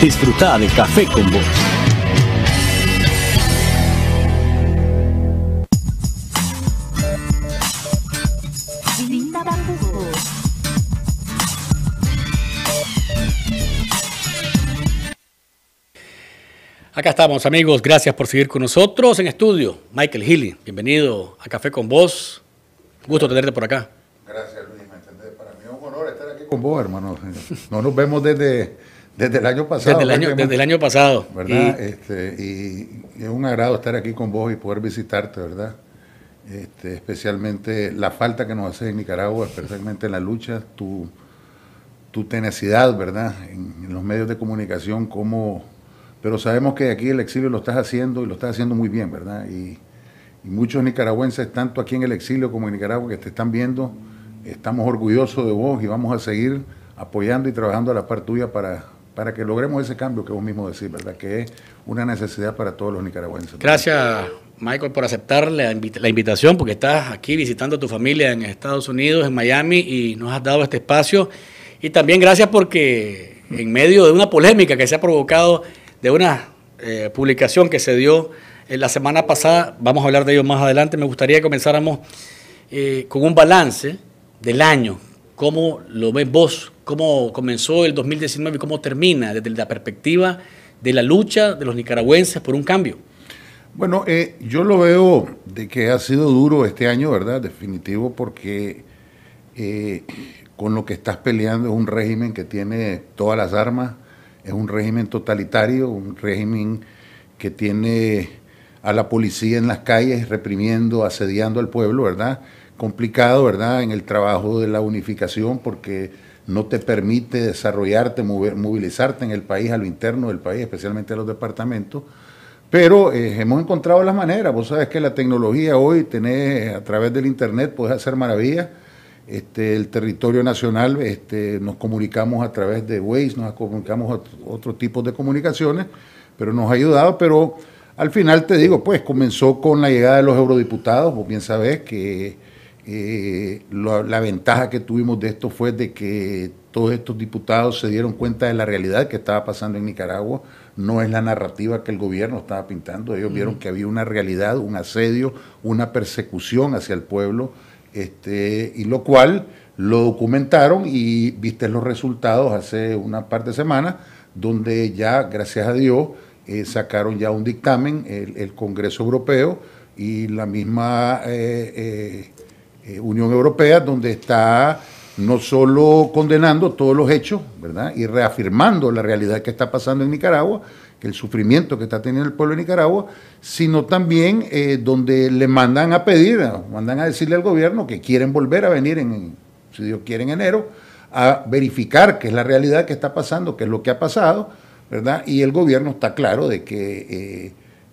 Disfruta de café con vos. Acá estamos amigos, gracias por seguir con nosotros en estudio. Michael Healy, bienvenido a Café con Vos. Gusto tenerte por acá. Gracias Luis, me entendés. Para mí es un honor estar aquí con vos, hermano. No nos vemos desde desde el año pasado. Desde el año, pasado. ¿Verdad? Este, y, es un agrado estar aquí con vos y poder visitarte, ¿verdad? Este, especialmente la falta que nos haces en Nicaragua, especialmente en la lucha, tu, tu tenacidad, ¿verdad? En, los medios de comunicación, como... Pero sabemos que aquí el exilio lo estás haciendo y lo estás haciendo muy bien, ¿verdad? y muchos nicaragüenses, tanto aquí en el exilio como en Nicaragua, que te están viendo, estamos orgullosos de vos y vamos a seguir apoyando y trabajando a la par tuya para para que logremos ese cambio que vos mismo decís, ¿verdad? Que es una necesidad para todos los nicaragüenses. Gracias, Michael, por aceptar la, invitación, porque estás aquí visitando a tu familia en Estados Unidos, en Miami, y nos has dado este espacio. Y también gracias porque en medio de una polémica que se ha provocado de una eh, publicación que se dio eh, la semana pasada, vamos a hablar de ello más adelante, me gustaría que comenzáramos eh, con un balance del año. ¿Cómo lo ves vos? cómo comenzó el 2019 y cómo termina desde la perspectiva de la lucha de los nicaragüenses por un cambio. Bueno, eh, yo lo veo de que ha sido duro este año, ¿verdad? Definitivo, porque eh, con lo que estás peleando es un régimen que tiene todas las armas, es un régimen totalitario, un régimen que tiene a la policía en las calles reprimiendo, asediando al pueblo, ¿verdad? Complicado, ¿verdad? En el trabajo de la unificación, porque no te permite desarrollarte, movilizarte en el país, a lo interno del país, especialmente en los departamentos. Pero eh, hemos encontrado las maneras. Vos sabes que la tecnología hoy, a través del Internet, puedes hacer maravillas. Este, el territorio nacional, este, nos comunicamos a través de Waze, nos comunicamos a otro tipo de comunicaciones, pero nos ha ayudado. Pero al final te digo, pues comenzó con la llegada de los eurodiputados. Vos bien sabés que eh, la ventaja que tuvimos de esto fue de que todos estos diputados se dieron cuenta de la realidad que estaba pasando en Nicaragua. No es la narrativa que el gobierno estaba pintando. Ellos vieron que había una realidad, un asedio, una persecución hacia el pueblo, este, y lo cual lo documentaron y viste los resultados hace una par de semanas, donde ya, gracias a Dios, eh, sacaron ya un dictamen el, Congreso Europeo y la misma... Eh, eh eh, Unión Europea, donde está no solo condenando todos los hechos, ¿verdad? Y reafirmando la realidad que está pasando en Nicaragua, que el sufrimiento que está teniendo el pueblo de Nicaragua, sino también eh, donde le mandan a pedir, mandan a decirle al gobierno que quieren volver a venir, en, si Dios quiere, en enero, a verificar qué es la realidad que está pasando, qué es lo que ha pasado, ¿verdad? Y el gobierno está claro de que, eh,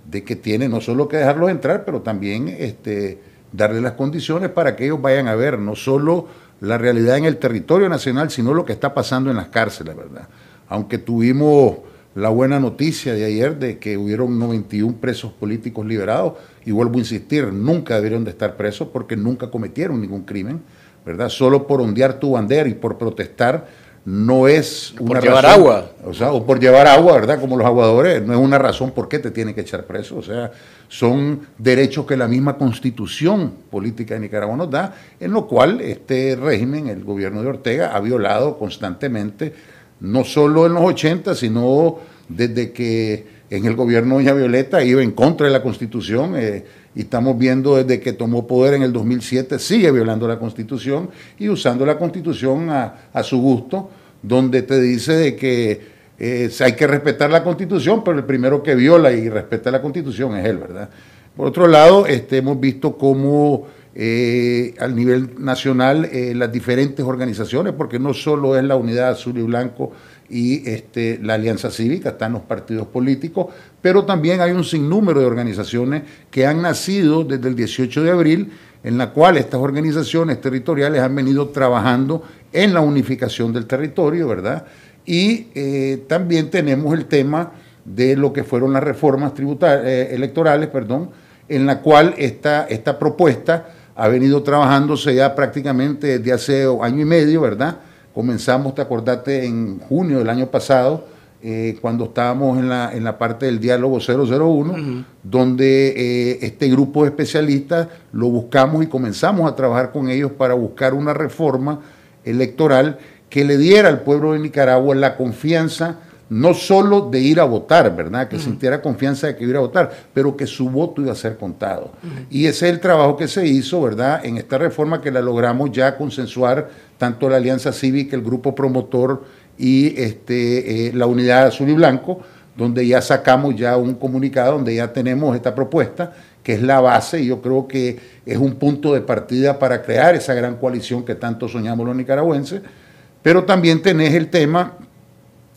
de que tiene no solo que dejarlos entrar, pero también este, darle las condiciones para que ellos vayan a ver no solo la realidad en el territorio nacional, sino lo que está pasando en las cárceles, ¿verdad? Aunque tuvimos la buena noticia de ayer de que hubieron 91 presos políticos liberados, y vuelvo a insistir, nunca debieron de estar presos porque nunca cometieron ningún crimen, ¿verdad? Solo por ondear tu bandera y por protestar no es una por llevar razón, agua. O sea, o por llevar agua, ¿verdad? Como los aguadores, no es una razón por qué te tienen que echar preso, o sea, son derechos que la misma constitución política de Nicaragua nos da, en lo cual este régimen, el gobierno de Ortega, ha violado constantemente, no solo en los 80, sino desde que en el gobierno de Doña Violeta iba en contra de la constitución. Eh, y estamos viendo desde que tomó poder en el 2007, sigue violando la constitución y usando la constitución a, su gusto, donde te dice de que hay que respetar la constitución, pero el primero que viola y respeta la constitución es él, ¿verdad? Por otro lado, este, hemos visto cómo eh, al nivel nacional eh, las diferentes organizaciones, porque no solo es la unidad azul y blanco y este, la alianza cívica, están los partidos políticos, pero también hay un sinnúmero de organizaciones que han nacido desde el 18 de abril, en la cual estas organizaciones territoriales han venido trabajando en la unificación del territorio, ¿verdad? Y eh, también tenemos el tema de lo que fueron las reformas eh, electorales, perdón, en la cual esta, esta propuesta ha venido trabajándose ya prácticamente desde hace año y medio, ¿verdad? Comenzamos, te acordaste, en junio del año pasado, eh, cuando estábamos en la, en la parte del diálogo 001, donde este grupo de especialistas lo buscamos y comenzamos a trabajar con ellos para buscar una reforma electoral que le diera al pueblo de Nicaragua la confianza no solo de ir a votar, ¿verdad? Que sintiera confianza de que iba a votar, pero que su voto iba a ser contado. Y ese es el trabajo que se hizo, ¿verdad? En esta reforma que la logramos ya consensuar tanto la Alianza Cívica, el grupo promotor y este, eh, la Unidad Azul y Blanco, donde ya sacamos ya un comunicado, donde ya tenemos esta propuesta, que es la base, y yo creo que es un punto de partida para crear esa gran coalición que tanto soñamos los nicaragüenses pero también tenés el tema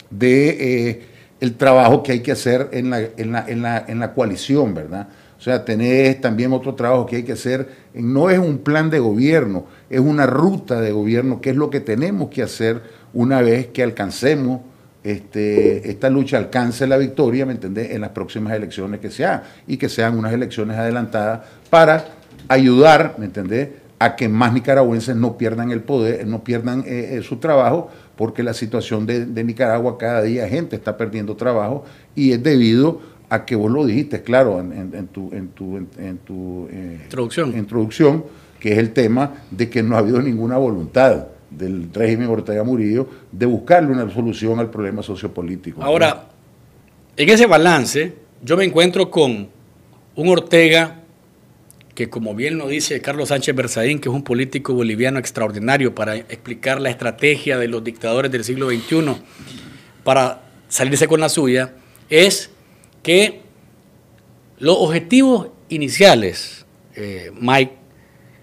de eh, el trabajo que hay que hacer en la, en, la, coalición, ¿verdad? O sea, tenés también otro trabajo que hay que hacer, no es un plan de gobierno, es una ruta de gobierno, que es lo que tenemos que hacer una vez que alcancemos este, esta lucha alcance la victoria, ¿me entendés?, en las próximas elecciones que sea y que sean unas elecciones adelantadas para ayudar, ¿me entendés?, a que más nicaragüenses no pierdan el poder, no pierdan eh, eh, su trabajo, porque la situación de, Nicaragua cada día gente está perdiendo trabajo y es debido a que vos lo dijiste, claro, en, tu, eh, introducción. que es el tema de que no ha habido ninguna voluntad del régimen Ortega Murillo de buscarle una solución al problema sociopolítico. Ahora, en ese balance, yo me encuentro con un Ortega que como bien lo dice Carlos Sánchez Bersadín, que es un político boliviano extraordinario para explicar la estrategia de los dictadores del siglo XXI para salirse con la suya, es que los objetivos iniciales, eh, Mike,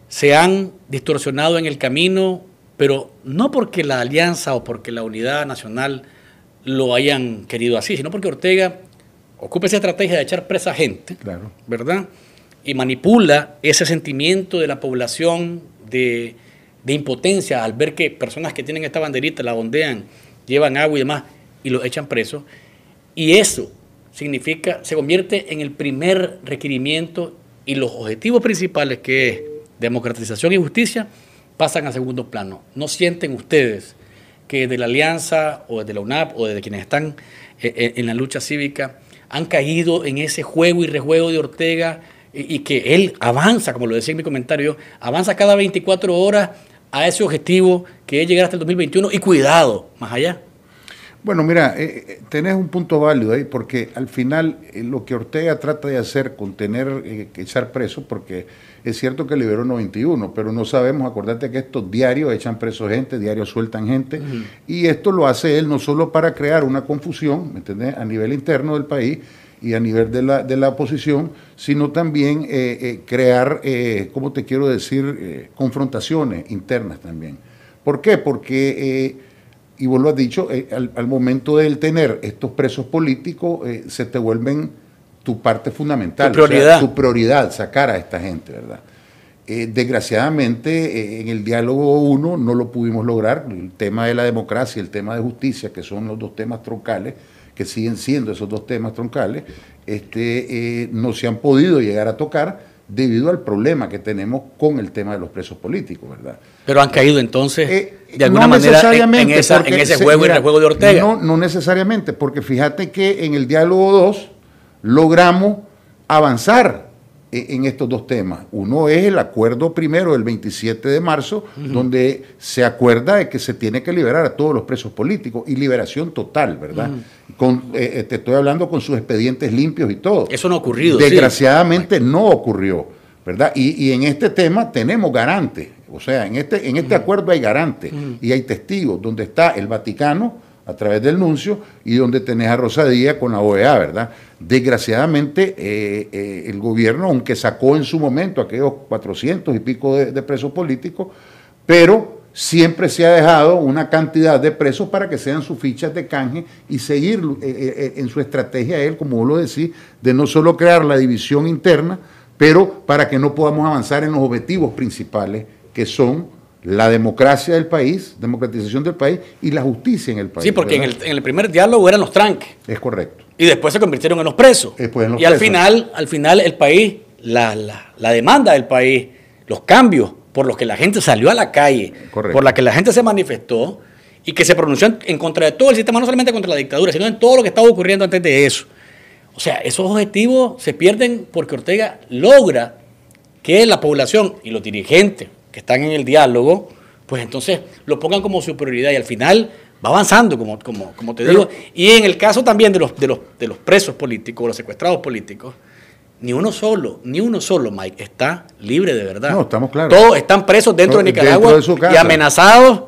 se han distorsionado en el camino, pero no porque la alianza o porque la unidad nacional lo hayan querido así, sino porque Ortega ocupa esa estrategia de echar presa a gente, ¿verdad? y manipula ese sentimiento de la población de, impotencia al ver que personas que tienen esta banderita la ondean, llevan agua y demás y los echan presos. Y eso significa, se convierte en el primer requerimiento y los objetivos principales que es democratización y justicia pasan a segundo plano. No sienten ustedes que de la Alianza o de la UNAP o de quienes están eh, eh, en la lucha cívica han caído en ese juego y rejuego de Ortega y, que él avanza, como lo decía en mi comentario, avanza cada 24 horas a ese objetivo que es llegar hasta el 2021 y cuidado, más allá. Bueno, mira, eh, eh, tenés un punto válido ahí, porque al final eh, lo que Ortega trata de hacer con tener que echar presos, porque es cierto que liberó 91, pero no sabemos, acordate que estos diarios echan preso gente, diarios sueltan gente, y esto lo hace él no solo para crear una confusión, ¿me entiendes?, a nivel interno del país, y a nivel de la, de oposición, sino también eh, eh, crear, eh, como te quiero decir?, confrontaciones internas también. ¿Por qué? Porque, y vos lo has dicho, al, momento de tener estos presos políticos, se te vuelven tu parte fundamental, tu prioridad, o prioridad sacar a esta gente, ¿verdad? desgraciadamente, en el diálogo uno no lo pudimos lograr. El tema de la democracia, el tema de justicia, que son los dos temas troncales, que siguen siendo esos dos temas troncales, este, eh, no se han podido llegar a tocar debido al problema que tenemos con el tema de los presos políticos, ¿verdad? Pero han caído entonces, eh, de alguna manera, en, ese juego, en el juego de Ortega. No, no necesariamente, porque fíjate que en el diálogo 2 logramos avanzar eh, en estos dos temas. Uno es el acuerdo primero del 27 de marzo, donde se acuerda de que se tiene que liberar a todos los presos políticos y liberación total, ¿verdad? Eh, eh, te estoy hablando con sus expedientes limpios y todo. Eso no ocurrió Desgraciadamente no ocurrió, ¿verdad? Y, en este tema tenemos garantes, o sea, en este, en este acuerdo hay garantes y hay testigos, donde está el Vaticano a través del nuncio y donde tenés a Rosadía con la OEA, ¿verdad? Desgraciadamente eh, el gobierno, aunque sacó en su momento aquellos 400 y pico de presos políticos, pero siempre se ha dejado una cantidad de presos para que sean sus fichas de canje y seguir eh, eh, eh, en su estrategia él, como vos lo decís, de no solo crear la división interna, pero para que no podamos avanzar en los objetivos principales, que son la democracia del país, democratización del país y la justicia en el país. Sí, porque en el, primer diálogo eran los tranques. Es correcto. Y después se convirtieron en los presos. Pues, y al final, al final el país, la, la, la demanda del país, los cambios por los que la gente salió a la calle, por la que la gente se manifestó y que se pronunció en, contra de todo el sistema, no solamente contra la dictadura, sino en todo lo que estaba ocurriendo antes de eso. O sea, esos objetivos se pierden porque Ortega logra que la población y los dirigentes que están en el diálogo, pues entonces lo pongan como su prioridad y al final va avanzando, como, como, como te digo. Y en el caso también de los, de los, de los presos políticos, los secuestrados políticos, ni uno solo, ni uno solo, Mike, está libre de verdad. No, estamos claros. Todos están presos dentro de Nicaragua y amenazados.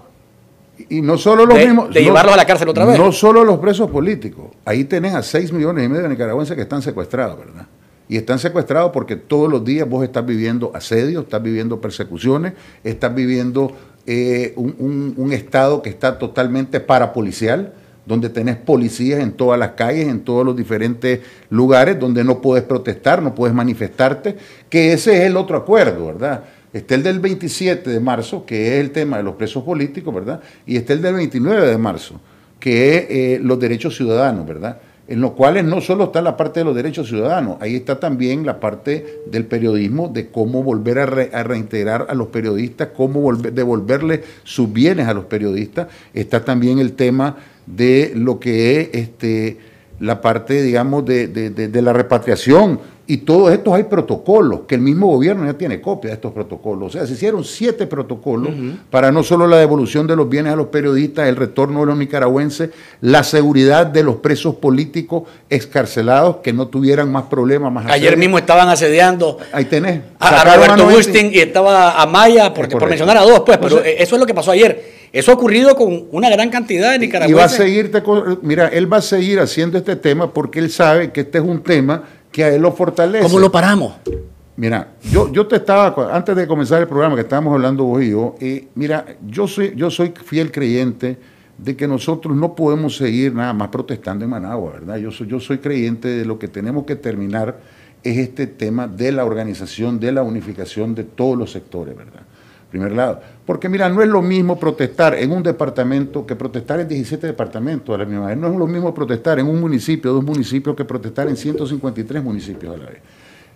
Y no solo los de, llevarlos a la cárcel otra vez. No solo los presos políticos. Ahí tenés a 6 millones y medio de nicaragüenses que están secuestrados, ¿verdad? Y están secuestrados porque todos los días vos estás viviendo asedio, estás viviendo persecuciones, estás viviendo eh, un, un, Estado que está totalmente parapolicial donde tenés policías en todas las calles, en todos los diferentes lugares, donde no puedes protestar, no puedes manifestarte, que ese es el otro acuerdo, ¿verdad? Está el del 27 de marzo, que es el tema de los presos políticos, ¿verdad? Y está el del 29 de marzo, que es eh, los derechos ciudadanos, ¿verdad? En los cuales no solo está la parte de los derechos ciudadanos, ahí está también la parte del periodismo, de cómo volver a, reintegrar a los periodistas, cómo devolverle sus bienes a los periodistas. Está también el tema de lo que es este, la parte, digamos, de, de, la repatriación. Y todos estos hay protocolos, que el mismo gobierno ya tiene copia de estos protocolos. O sea, se hicieron siete protocolos para no solo la devolución de los bienes a los periodistas, el retorno de los nicaragüenses, la seguridad de los presos políticos excarcelados que no tuvieran más problemas. más Ayer mismo estaban asediando Ahí tenés. A, Roberto y estaba Maya por, por mencionar a dos, pues, pero eso es lo que pasó ayer eso ha ocurrido con una gran cantidad de nicaragüenses. Y va a seguir, mira, él va a seguir haciendo este tema porque él sabe que este es un tema que a él lo fortalece. ¿Cómo lo paramos? Mira, yo, yo te estaba, antes de comenzar el programa que estábamos hablando vos y yo, y eh, mira, yo soy, yo soy fiel creyente de que nosotros no podemos seguir nada más protestando en Managua, ¿verdad? Yo soy, yo soy creyente de lo que tenemos que terminar es este tema de la organización, de la unificación de todos los sectores, ¿verdad? primer lado. Porque mira, no es lo mismo protestar en un departamento que protestar en 17 departamentos a la misma vez. No es lo mismo protestar en un municipio, dos municipios, que protestar en 153 municipios a la vez.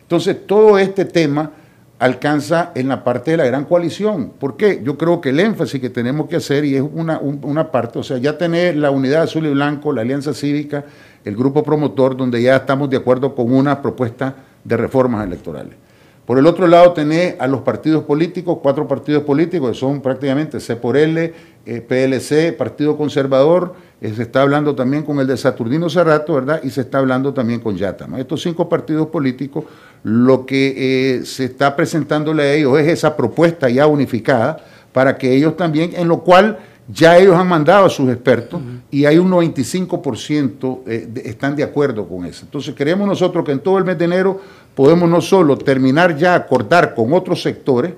Entonces, todo este tema alcanza en la parte de la gran coalición. ¿Por qué? Yo creo que el énfasis que tenemos que hacer, y es una, una parte, o sea, ya tener la unidad azul y blanco, la alianza cívica, el grupo promotor, donde ya estamos de acuerdo con una propuesta de reformas electorales. Por el otro lado tenés a los partidos políticos, cuatro partidos políticos, que son prácticamente C por L, eh, PLC, Partido Conservador, eh, se está hablando también con el de Saturnino Cerrato, ¿verdad? Y se está hablando también con Yatama. Estos cinco partidos políticos, lo que eh, se está presentándole a ellos es esa propuesta ya unificada para que ellos también, en lo cual ya ellos han mandado a sus expertos y hay un 95% están de acuerdo con eso. Entonces queremos nosotros que en todo el mes de enero podemos no solo terminar ya acordar con otros sectores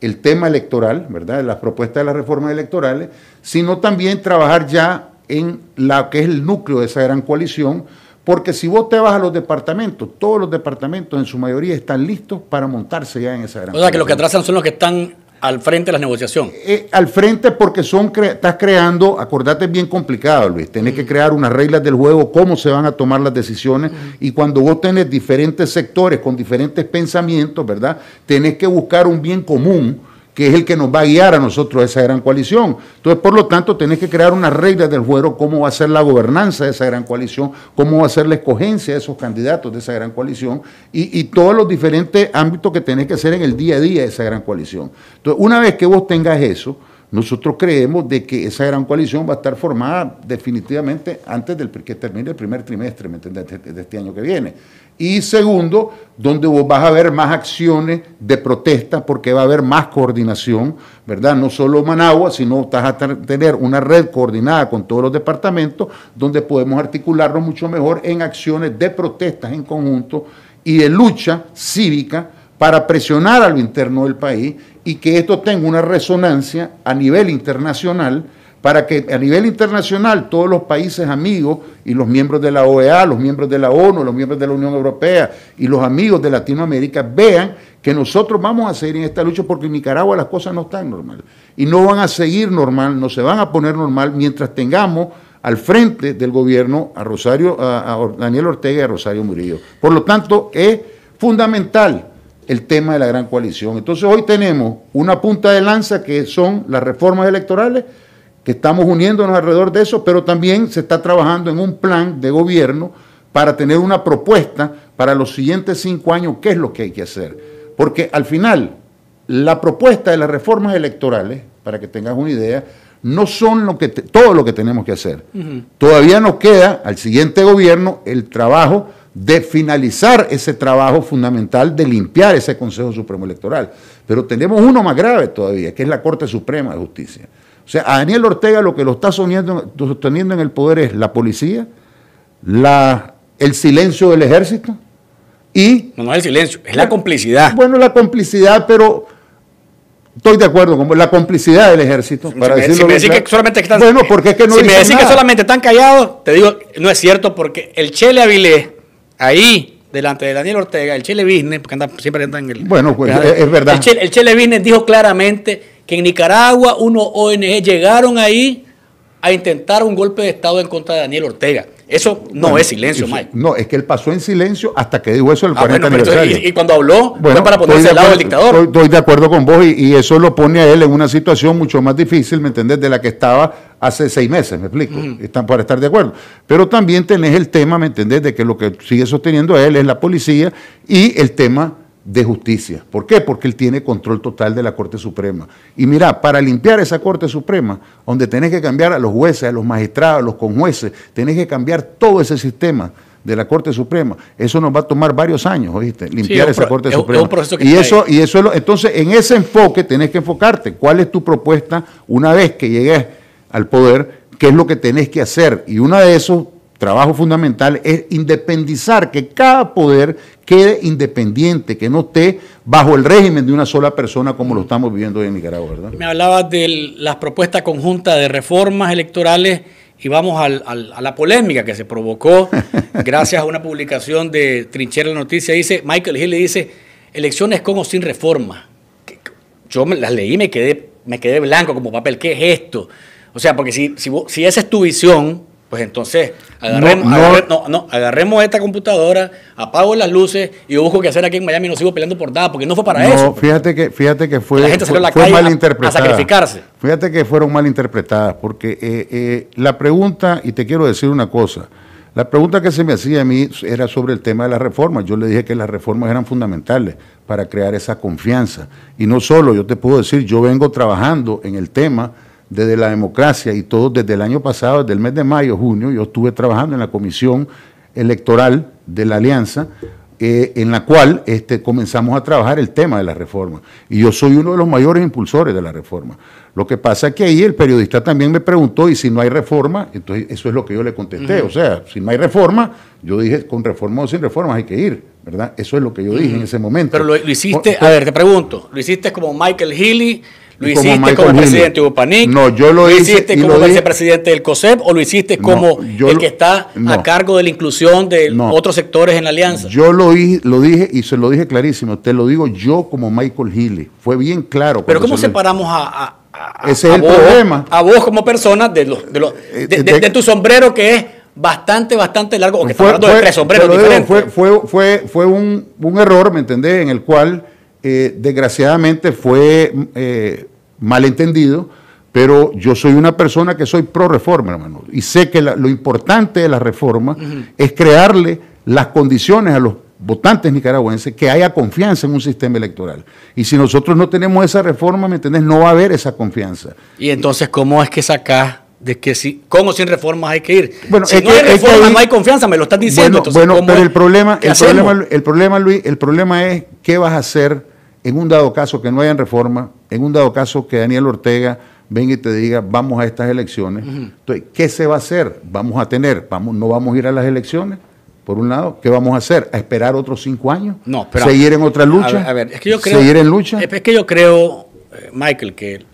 el tema electoral, ¿verdad? Las propuestas de las reformas electorales, sino también trabajar ya en lo que es el núcleo de esa gran coalición, porque si vos te vas a los departamentos, todos los departamentos en su mayoría están listos para montarse ya en esa gran. O sea, que los que atrasan son los que están al frente de la negociación. Eh, al frente porque son estás creando, acordate, es bien complicado, Luis, tenés que mm. crear unas reglas del juego, cómo se van a tomar las decisiones, mm. y cuando vos tenés diferentes sectores con diferentes pensamientos, ¿verdad? Tenés que buscar un bien común que es el que nos va a guiar a nosotros esa gran coalición. Entonces, por lo tanto, tenés que crear unas reglas del juego, cómo va a ser la gobernanza de esa gran coalición, cómo va a ser la escogencia de esos candidatos de esa gran coalición y, todos los diferentes ámbitos que tenés que hacer en el día a día de esa gran coalición. Entonces, una vez que vos tengas eso, nosotros creemos de que esa gran coalición va a estar formada definitivamente antes del que termine el primer trimestre de este año que viene. Y segundo, donde vos vas a ver más acciones de protesta porque va a haber más coordinación, ¿verdad? No solo Managua, sino vas a tener una red coordinada con todos los departamentos donde podemos articularlo mucho mejor en acciones de protestas en conjunto y de lucha cívica para presionar a lo interno del país y que esto tenga una resonancia a nivel internacional para que a nivel internacional todos los países amigos y los miembros de la OEA, los miembros de la ONU, los miembros de la Unión Europea y los amigos de Latinoamérica vean que nosotros vamos a seguir en esta lucha porque en Nicaragua las cosas no están normal y no van a seguir normal, no se van a poner normal mientras tengamos al frente del gobierno a Rosario, a, a Daniel Ortega y a Rosario Murillo. Por lo tanto, es fundamental el tema de la gran coalición. Entonces hoy tenemos una punta de lanza que son las reformas electorales que estamos uniéndonos alrededor de eso, pero también se está trabajando en un plan de gobierno para tener una propuesta para los siguientes cinco años, qué es lo que hay que hacer. Porque al final, la propuesta de las reformas electorales, para que tengas una idea, no son lo que todo lo que tenemos que hacer. Todavía nos queda al siguiente gobierno el trabajo de finalizar ese trabajo fundamental de limpiar ese Consejo Supremo Electoral. Pero tenemos uno más grave todavía, que es la Corte Suprema de Justicia. O sea, a Daniel Ortega lo que lo está sosteniendo en el poder es la policía, la, el silencio del ejército y... No, no es el silencio, es la, complicidad. Bueno, la complicidad, pero estoy de acuerdo con la complicidad del ejército. Si me, decís que solamente están, bueno, porque me decís que solamente están callados, te digo, no es cierto, porque el Chele Avilés, ahí, delante de Daniel Ortega, el Chele Business, porque siempre anda en el... Bueno, pues, es, verdad. El Chele, el Chele Business dijo claramente que en Nicaragua unos ONG llegaron ahí a intentar un golpe de Estado en contra de Daniel Ortega. Eso no es silencio, Mike. No, es que él pasó en silencio hasta que dijo eso el 40 ah, aniversario. Y, cuando habló, bueno, para ponerse al lado del dictador. Estoy, de acuerdo con vos y, eso lo pone a él en una situación mucho más difícil, ¿me entendés? De la que estaba hace seis meses, ¿me explico? Están para estar de acuerdo. Pero también tenés el tema, ¿me entendés? De que lo que sigue sosteniendo él es la policía y el tema de justicia. ¿Por qué? Porque él tiene control total de la Corte Suprema. Y mira, para limpiar esa Corte Suprema, donde tenés que cambiar a los jueces, a los magistrados, a los conjueces, tenés que cambiar todo ese sistema de la Corte Suprema. Eso nos va a tomar varios años, ¿oíste? Limpiar esa Corte Suprema. y eso y eso es entonces en ese enfoque tenés que enfocarte. ¿Cuál es tu propuesta una vez que llegues al poder? ¿Qué es lo que tenés que hacer? Y una de esos trabajo fundamental es independizar, que cada poder quede independiente, que no esté bajo el régimen de una sola persona como lo estamos viviendo hoy en Nicaragua, ¿verdad? Me hablabas de las propuestas conjuntas de reformas electorales y vamos a la polémica que se provocó gracias a una publicación de Trinchera de Noticia. Dice, Michael Hill le dice, elecciones con o sin reforma. Yo las leí y me quedé, me quedé blanco como papel. ¿Qué es esto? O sea, porque si, si esa es tu visión pues entonces, agarremos, no, agarremos esta computadora, apago las luces y yo busco qué hacer aquí en Miami y no sigo peleando por nada, porque no fue para eso. fíjate que, fíjate que fue, mal interpretada. A, sacrificarse. Fíjate que fueron mal interpretadas, porque eh, eh, la pregunta, y te quiero decir una cosa, la pregunta que se me hacía a mí era sobre el tema de las reformas. Yo le dije que las reformas eran fundamentales para crear esa confianza. Y no solo, yo te puedo decir, yo vengo trabajando en el tema desde la democracia y todo desde el año pasado, desde el mes de mayo, junio, yo estuve trabajando en la comisión electoral de la alianza, eh, en la cual este, comenzamos a trabajar el tema de la reforma. Y yo soy uno de los mayores impulsores de la reforma. Lo que pasa es que ahí el periodista también me preguntó, y si no hay reforma, entonces eso es lo que yo le contesté. O sea, si no hay reforma, yo dije, con reforma o sin reforma hay que ir, ¿verdad? Eso es lo que yo dije en ese momento. Pero lo, hiciste, a pues ver, te pregunto, lo hiciste como Michael Healy lo hiciste como, presidente de UPANIC. No, yo lo, lo hiciste como vicepresidente del COSEP o lo hiciste como el que está a cargo de la inclusión de otros sectores en la alianza. Yo lo, lo dije y se lo dije clarísimo. Te lo digo yo como Michael Healy. Fue bien claro. Pero ¿cómo separamos a, Ese vos, A vos como persona, de, los, eh, de, tu sombrero que es bastante, bastante largo, o que fue, hablando fue, tres sombreros diferentes. fue, un, error, ¿me entendés? En el cual, eh, desgraciadamente, fue eh, malentendido, pero yo soy una persona que soy pro reforma, hermano, y sé que lo importante de la reforma es crearle las condiciones a los votantes nicaragüenses que haya confianza en un sistema electoral. Y si nosotros no tenemos esa reforma, ¿me entiendes?, No va a haber esa confianza. Y entonces, ¿cómo es que sacás de que si, con sin reformas hay que ir? Bueno, si no hay no hay confianza, me lo estás diciendo. Bueno, bueno pero el, problema, el, problema, el problema, Luis, el problema es qué vas a hacer en un dado caso que no hayan reforma en un dado caso que Daniel Ortega venga y te diga, vamos a estas elecciones, entonces, ¿qué se va a hacer? Vamos a tener, vamos, no vamos a ir a las elecciones. Por un lado, ¿qué vamos a hacer? ¿A esperar otros cinco años? No, ¿Seguir en otra lucha? A yo creo, ¿Seguir en lucha? Es que yo creo, eh, Michael, que,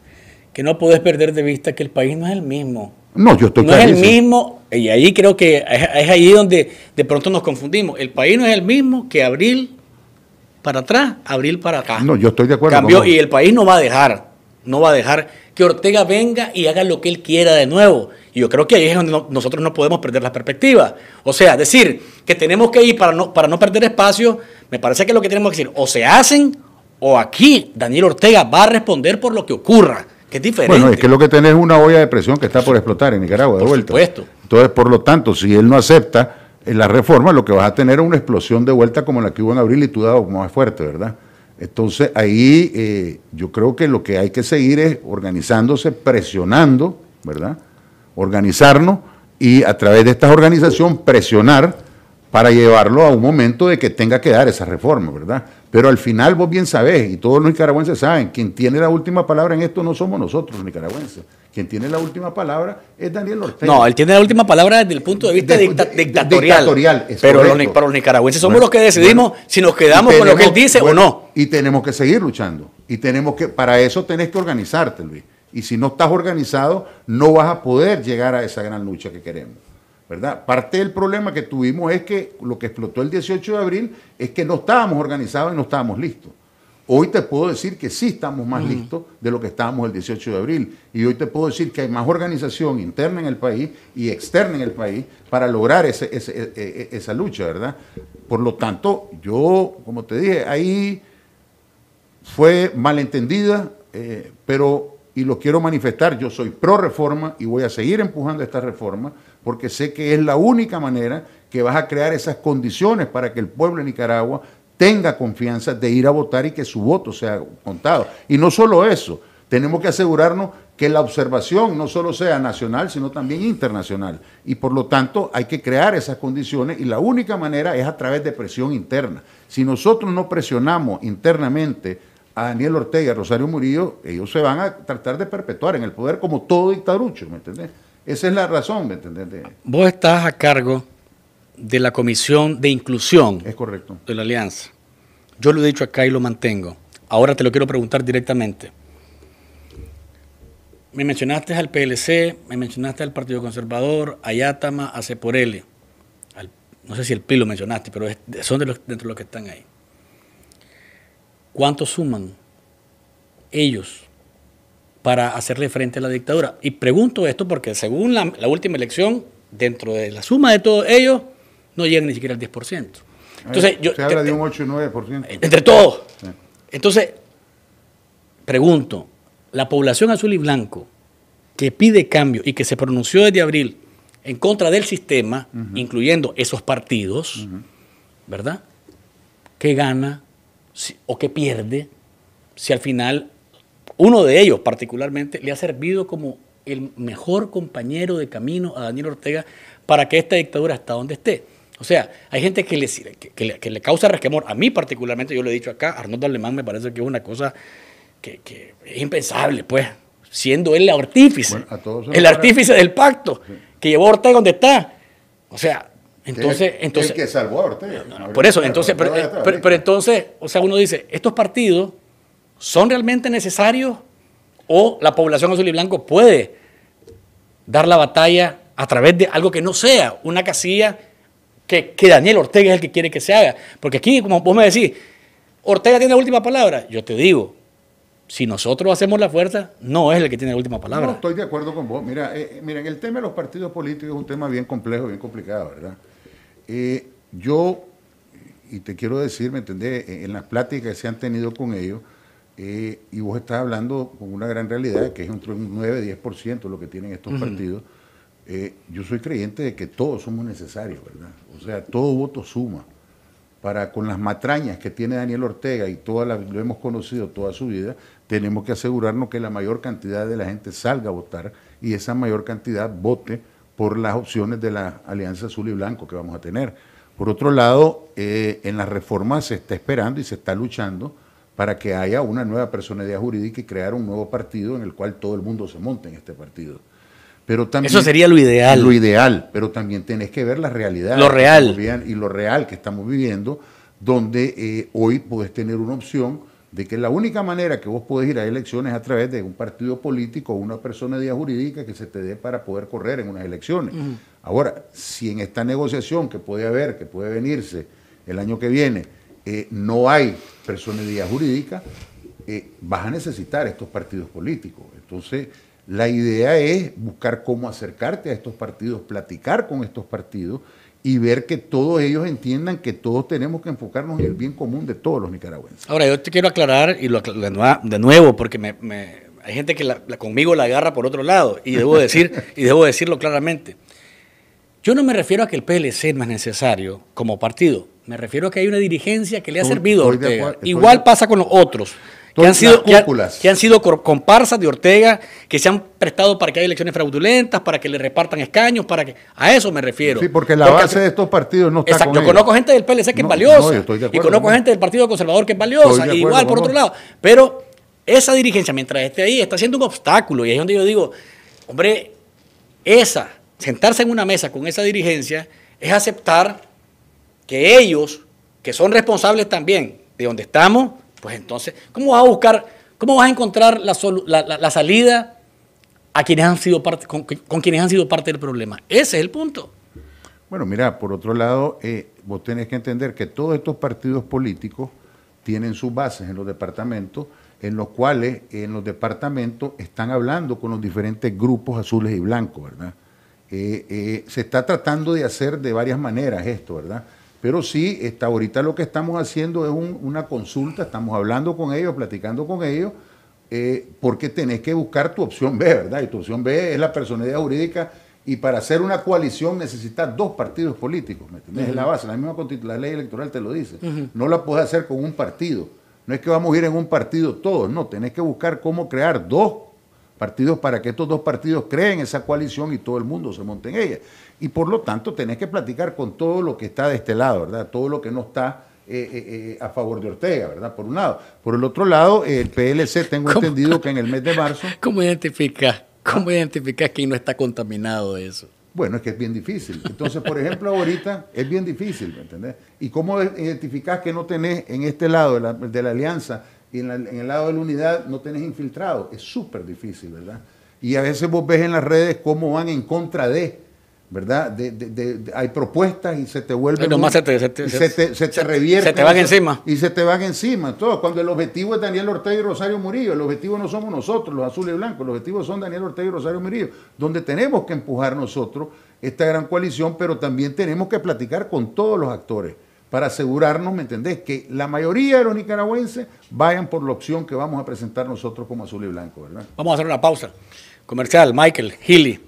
que no puedes perder de vista que el país no es el mismo. No, yo estoy No es el mismo, y ahí creo que es, es ahí donde de pronto nos confundimos. El país no es el mismo que abril para atrás, abril para acá. No, yo estoy de acuerdo. Cambió, y el país no va a dejar, no va a dejar que Ortega venga y haga lo que él quiera de nuevo. Y yo creo que ahí es donde nosotros no podemos perder la perspectiva. O sea, decir que tenemos que ir para no, para no perder espacio, me parece que es lo que tenemos que decir, o se hacen, o aquí Daniel Ortega va a responder por lo que ocurra. Que es diferente. Bueno, es que lo que tenés es una olla de presión que está por explotar en Nicaragua, de por vuelta. Supuesto. Entonces, por lo tanto, si él no acepta, en la reforma, lo que vas a tener es una explosión de vuelta como la que hubo en abril y tú dado más fuerte, ¿verdad? Entonces ahí eh, yo creo que lo que hay que seguir es organizándose, presionando, ¿verdad? Organizarnos y a través de esta organización presionar para llevarlo a un momento de que tenga que dar esa reforma, ¿verdad? Pero al final vos bien sabés, y todos los nicaragüenses saben, quien tiene la última palabra en esto no somos nosotros los nicaragüenses, quien tiene la última palabra es Daniel Ortega. No, él tiene la última palabra desde el punto de vista dictatorial. pero los, para los nicaragüenses somos los que decidimos si nos quedamos con lo que él dice o no. Y tenemos que seguir luchando. Y tenemos que, para eso tenés que organizarte, Luis. Y si no estás organizado, no vas a poder llegar a esa gran lucha que queremos. ¿verdad? Parte del problema que tuvimos es que lo que explotó el 18 de abril es que no estábamos organizados y no estábamos listos. Hoy te puedo decir que sí estamos más listos de lo que estábamos el 18 de abril. Y hoy te puedo decir que hay más organización interna en el país y externa en el país para lograr e, e, e, esa lucha, ¿verdad? Por lo tanto, yo, como te dije, ahí fue malentendida, eh, pero, y lo quiero manifestar, yo soy pro reforma y voy a seguir empujando esta reforma porque sé que es la única manera que vas a crear esas condiciones para que el pueblo de Nicaragua tenga confianza de ir a votar y que su voto sea contado. Y no solo eso, tenemos que asegurarnos que la observación no solo sea nacional, sino también internacional. Y por lo tanto hay que crear esas condiciones y la única manera es a través de presión interna. Si nosotros no presionamos internamente a Daniel Ortega y a Rosario Murillo, ellos se van a tratar de perpetuar en el poder como todo dictaducho. ¿me Esa es la razón, ¿me entendés? Vos estás a cargo de la Comisión de Inclusión es correcto. de la Alianza. Yo lo he dicho acá y lo mantengo. Ahora te lo quiero preguntar directamente. Me mencionaste al PLC, me mencionaste al Partido Conservador, a Yatama, a Ceporelli. no sé si el PIL lo mencionaste, pero son de los, dentro de los que están ahí. ¿Cuánto suman ellos para hacerle frente a la dictadura? Y pregunto esto porque según la última elección, dentro de la suma de todos ellos, no llegan ni siquiera al 10%. Eh, Entonces, habla de un 8 9%. Entre todos. Entonces, pregunto, la población azul y blanco que pide cambio y que se pronunció desde abril en contra del sistema, incluyendo esos partidos, ¿verdad? ¿Qué gana o qué pierde si al final uno de ellos particularmente le ha servido como el mejor compañero de camino a Daniel Ortega para que esta dictadura hasta donde esté? O sea, hay gente que, le, causa resquemor. A mí particularmente, yo lo he dicho acá, Arnoldo Alemán me parece que es una cosa que, es impensable, pues, siendo él el artífice, el artífice del pacto que llevó a Ortega donde está. O sea, entonces... El, entonces que salvó a Ortega. por eso, entonces, eh, pero, entonces, o sea, uno dice, estos partidos son realmente necesarios o la población azul y blanco puede dar la batalla a través de algo que no sea una casilla que, Daniel Ortega es el que quiere que se haga. Porque aquí, como vos me decís, Ortega tiene la última palabra. Yo te digo, si nosotros hacemos la fuerza, no es el que tiene la última palabra. No, estoy de acuerdo con vos. Mira, eh, miren, el tema de los partidos políticos es un tema bien complejo, bien complicado, ¿verdad? Eh, yo, y te quiero decir, ¿me entendés? Eh, en las pláticas que se han tenido con ellos, y vos estás hablando con una gran realidad, que es un 9-10% lo que tienen estos partidos. Eh, yo soy creyente de que todos somos necesarios, ¿verdad? O sea, todo voto suma. Para con las matrañas que tiene Daniel Ortega y todas lo hemos conocido toda su vida, tenemos que asegurarnos que la mayor cantidad de la gente salga a votar y esa mayor cantidad vote por las opciones de la Alianza Azul y Blanco que vamos a tener. Por otro lado, eh, en las reformas se está esperando y se está luchando para que haya una nueva personalidad jurídica y crear un nuevo partido en el cual todo el mundo se monte en este partido. Eso sería lo ideal. Lo ideal, pero también tenés que ver la realidad. Lo real. y lo real que estamos viviendo, donde eh, hoy podés tener una opción de que la única manera que vos podés ir a elecciones es a través de un partido político o una persona de día jurídica que se te dé para poder correr en unas elecciones. Ahora, si en esta negociación que puede haber, que puede venirse el año que viene, eh, no hay de día jurídica, eh, vas a necesitar estos partidos políticos. Entonces, la idea es buscar cómo acercarte a estos partidos, platicar con estos partidos y ver que todos ellos entiendan que todos tenemos que enfocarnos en el bien común de todos los nicaragüenses. Ahora, yo te quiero aclarar, y lo de nuevo, porque hay gente que la, conmigo la agarra por otro lado, y debo, decir, y debo decirlo claramente. Yo no me refiero a que el PLC no es necesario como partido, me refiero a que hay una dirigencia que le ha servido a Igual pasa con los otros que han, sido, han sido comparsas de Ortega, que se han prestado para que haya elecciones fraudulentas, para que le repartan escaños, para que a eso me refiero. Sí, porque la base de estos partidos no está Exacto, yo conozco gente del PLC que es valiosa y conozco gente del Partido Conservador que es valiosa, igual por otro lado, pero esa dirigencia mientras esté ahí está siendo un obstáculo y ahí es donde yo digo, hombre, esa sentarse en una mesa con esa dirigencia es aceptar que ellos, que son responsables también de donde estamos, pues entonces, ¿cómo vas a buscar, cómo vas a encontrar la, salida a quienes han sido con, quienes han sido parte del problema? Ese es el punto. Bueno, mira, por otro lado, eh, vos tenés que entender que todos estos partidos políticos tienen sus bases en los departamentos, en los cuales en los departamentos están hablando con los diferentes grupos azules y blancos, ¿verdad? Eh, eh, se está tratando de hacer de varias maneras esto, ¿verdad? Pero sí, está, ahorita lo que estamos haciendo es una consulta, estamos hablando con ellos, platicando con ellos, eh, porque tenés que buscar tu opción B, ¿verdad? Y tu opción B es la personalidad jurídica y para hacer una coalición necesitas dos partidos políticos, ¿me entiendes? la base, la misma la ley electoral te lo dice. No la puedes hacer con un partido. No es que vamos a ir en un partido todos, no, tenés que buscar cómo crear dos partidos para que estos dos partidos creen esa coalición y todo el mundo se monte en ella y por lo tanto tenés que platicar con todo lo que está de este lado, ¿verdad? Todo lo que no está eh, eh, eh, a favor de Ortega, ¿verdad? Por un lado. Por el otro lado, el PLC, tengo entendido que en el mes de marzo... ¿Cómo identificás? cómo identificás que no está contaminado eso? Bueno, es que es bien difícil. Entonces, por ejemplo, ahorita es bien difícil, ¿me entendés? ¿Y cómo identificás que no tenés en este lado de la, alianza y en, el lado de la unidad no tenés infiltrado? Es súper difícil, ¿verdad? Y a veces vos ves en las redes cómo van en contra de ¿verdad? De, hay propuestas y se te vuelve... se te, se te, se, te, van encima. Y se te van encima. Todo. Cuando el objetivo es Daniel Ortega y Rosario Murillo, el objetivo no somos nosotros, los azules y blancos, el objetivo son Daniel Ortega y Rosario Murillo, donde tenemos que empujar nosotros esta gran coalición, pero también tenemos que platicar con todos los actores para asegurarnos, ¿me entendés?, que la mayoría de los nicaragüenses vayan por la opción que vamos a presentar nosotros como azul y blanco, ¿verdad? Vamos a hacer una pausa. Comercial, Michael, Healy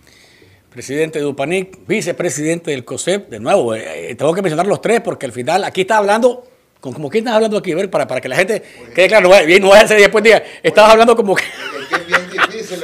presidente de UPANIC, vicepresidente del COSEP, de nuevo, eh, eh, tengo que mencionar los tres porque al final aquí está hablando, con, como que estás hablando aquí, para, para que la gente quede claro, no, no vaya a ser después día, estabas hablando como que... Es difícil,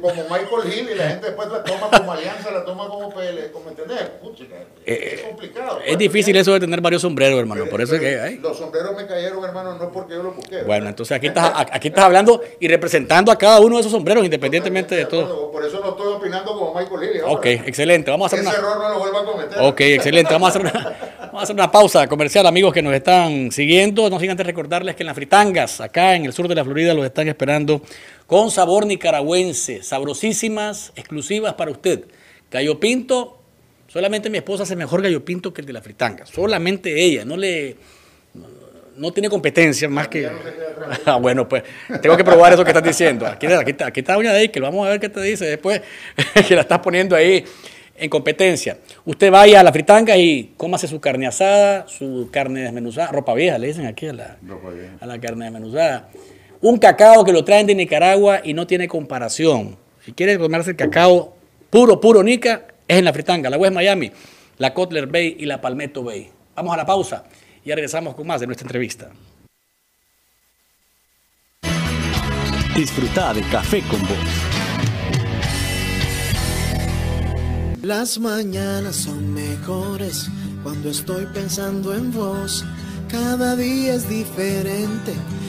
como Michael Hill y la gente después la toma como alianza, la toma como PL, como entender, es eh, eh, complicado. Es pues. difícil eso de tener varios sombreros, hermano, por eso que... Los sombreros me cayeron, hermano, no es porque yo los busqué. Bueno, entonces aquí estás, aquí estás hablando y representando a cada uno de esos sombreros, independientemente de todo. Por eso no estoy opinando como Michael Hill. ¿eh? Ok, excelente, vamos a hacer Ese una... error no lo vuelva a cometer. Ok, excelente, vamos a hacer una... Vamos a hacer una pausa comercial, amigos que nos están siguiendo. No sigan antes recordarles que en las fritangas, acá en el sur de la Florida, los están esperando con sabor nicaragüense, sabrosísimas, exclusivas para usted. Gallo pinto, solamente mi esposa hace mejor gallo pinto que el de la fritanga, solamente ella, no le no tiene competencia más que. Ah, bueno, pues tengo que probar eso que estás diciendo. Aquí, aquí, está Doña que vamos a ver qué te dice después, que la estás poniendo ahí en competencia. Usted vaya a la fritanga y cómase su carne asada, su carne desmenuzada, ropa vieja, le dicen aquí a la, A la carne desmenuzada un cacao que lo traen de Nicaragua y no tiene comparación. Si quieres tomarse el cacao puro, puro nica, es en la Fritanga, la West Miami, la Kotler Bay y la Palmetto Bay. Vamos a la pausa y regresamos con más de nuestra entrevista. Disfruta de café con vos. Las mañanas son mejores cuando estoy pensando en vos. Cada día es diferente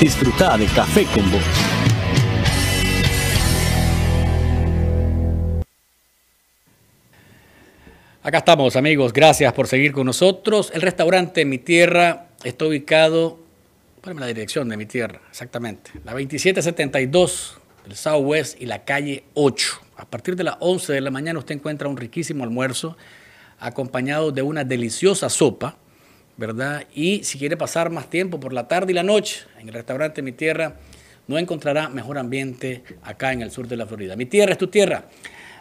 Disfrutar de café con vos. Acá estamos amigos, gracias por seguir con nosotros. El restaurante Mi Tierra está ubicado, ponme la dirección de Mi Tierra, exactamente, la 2772 del West y la calle 8. A partir de las 11 de la mañana usted encuentra un riquísimo almuerzo acompañado de una deliciosa sopa ¿verdad? Y si quiere pasar más tiempo por la tarde y la noche en el restaurante Mi Tierra, no encontrará mejor ambiente acá en el sur de la Florida. Mi tierra es tu tierra,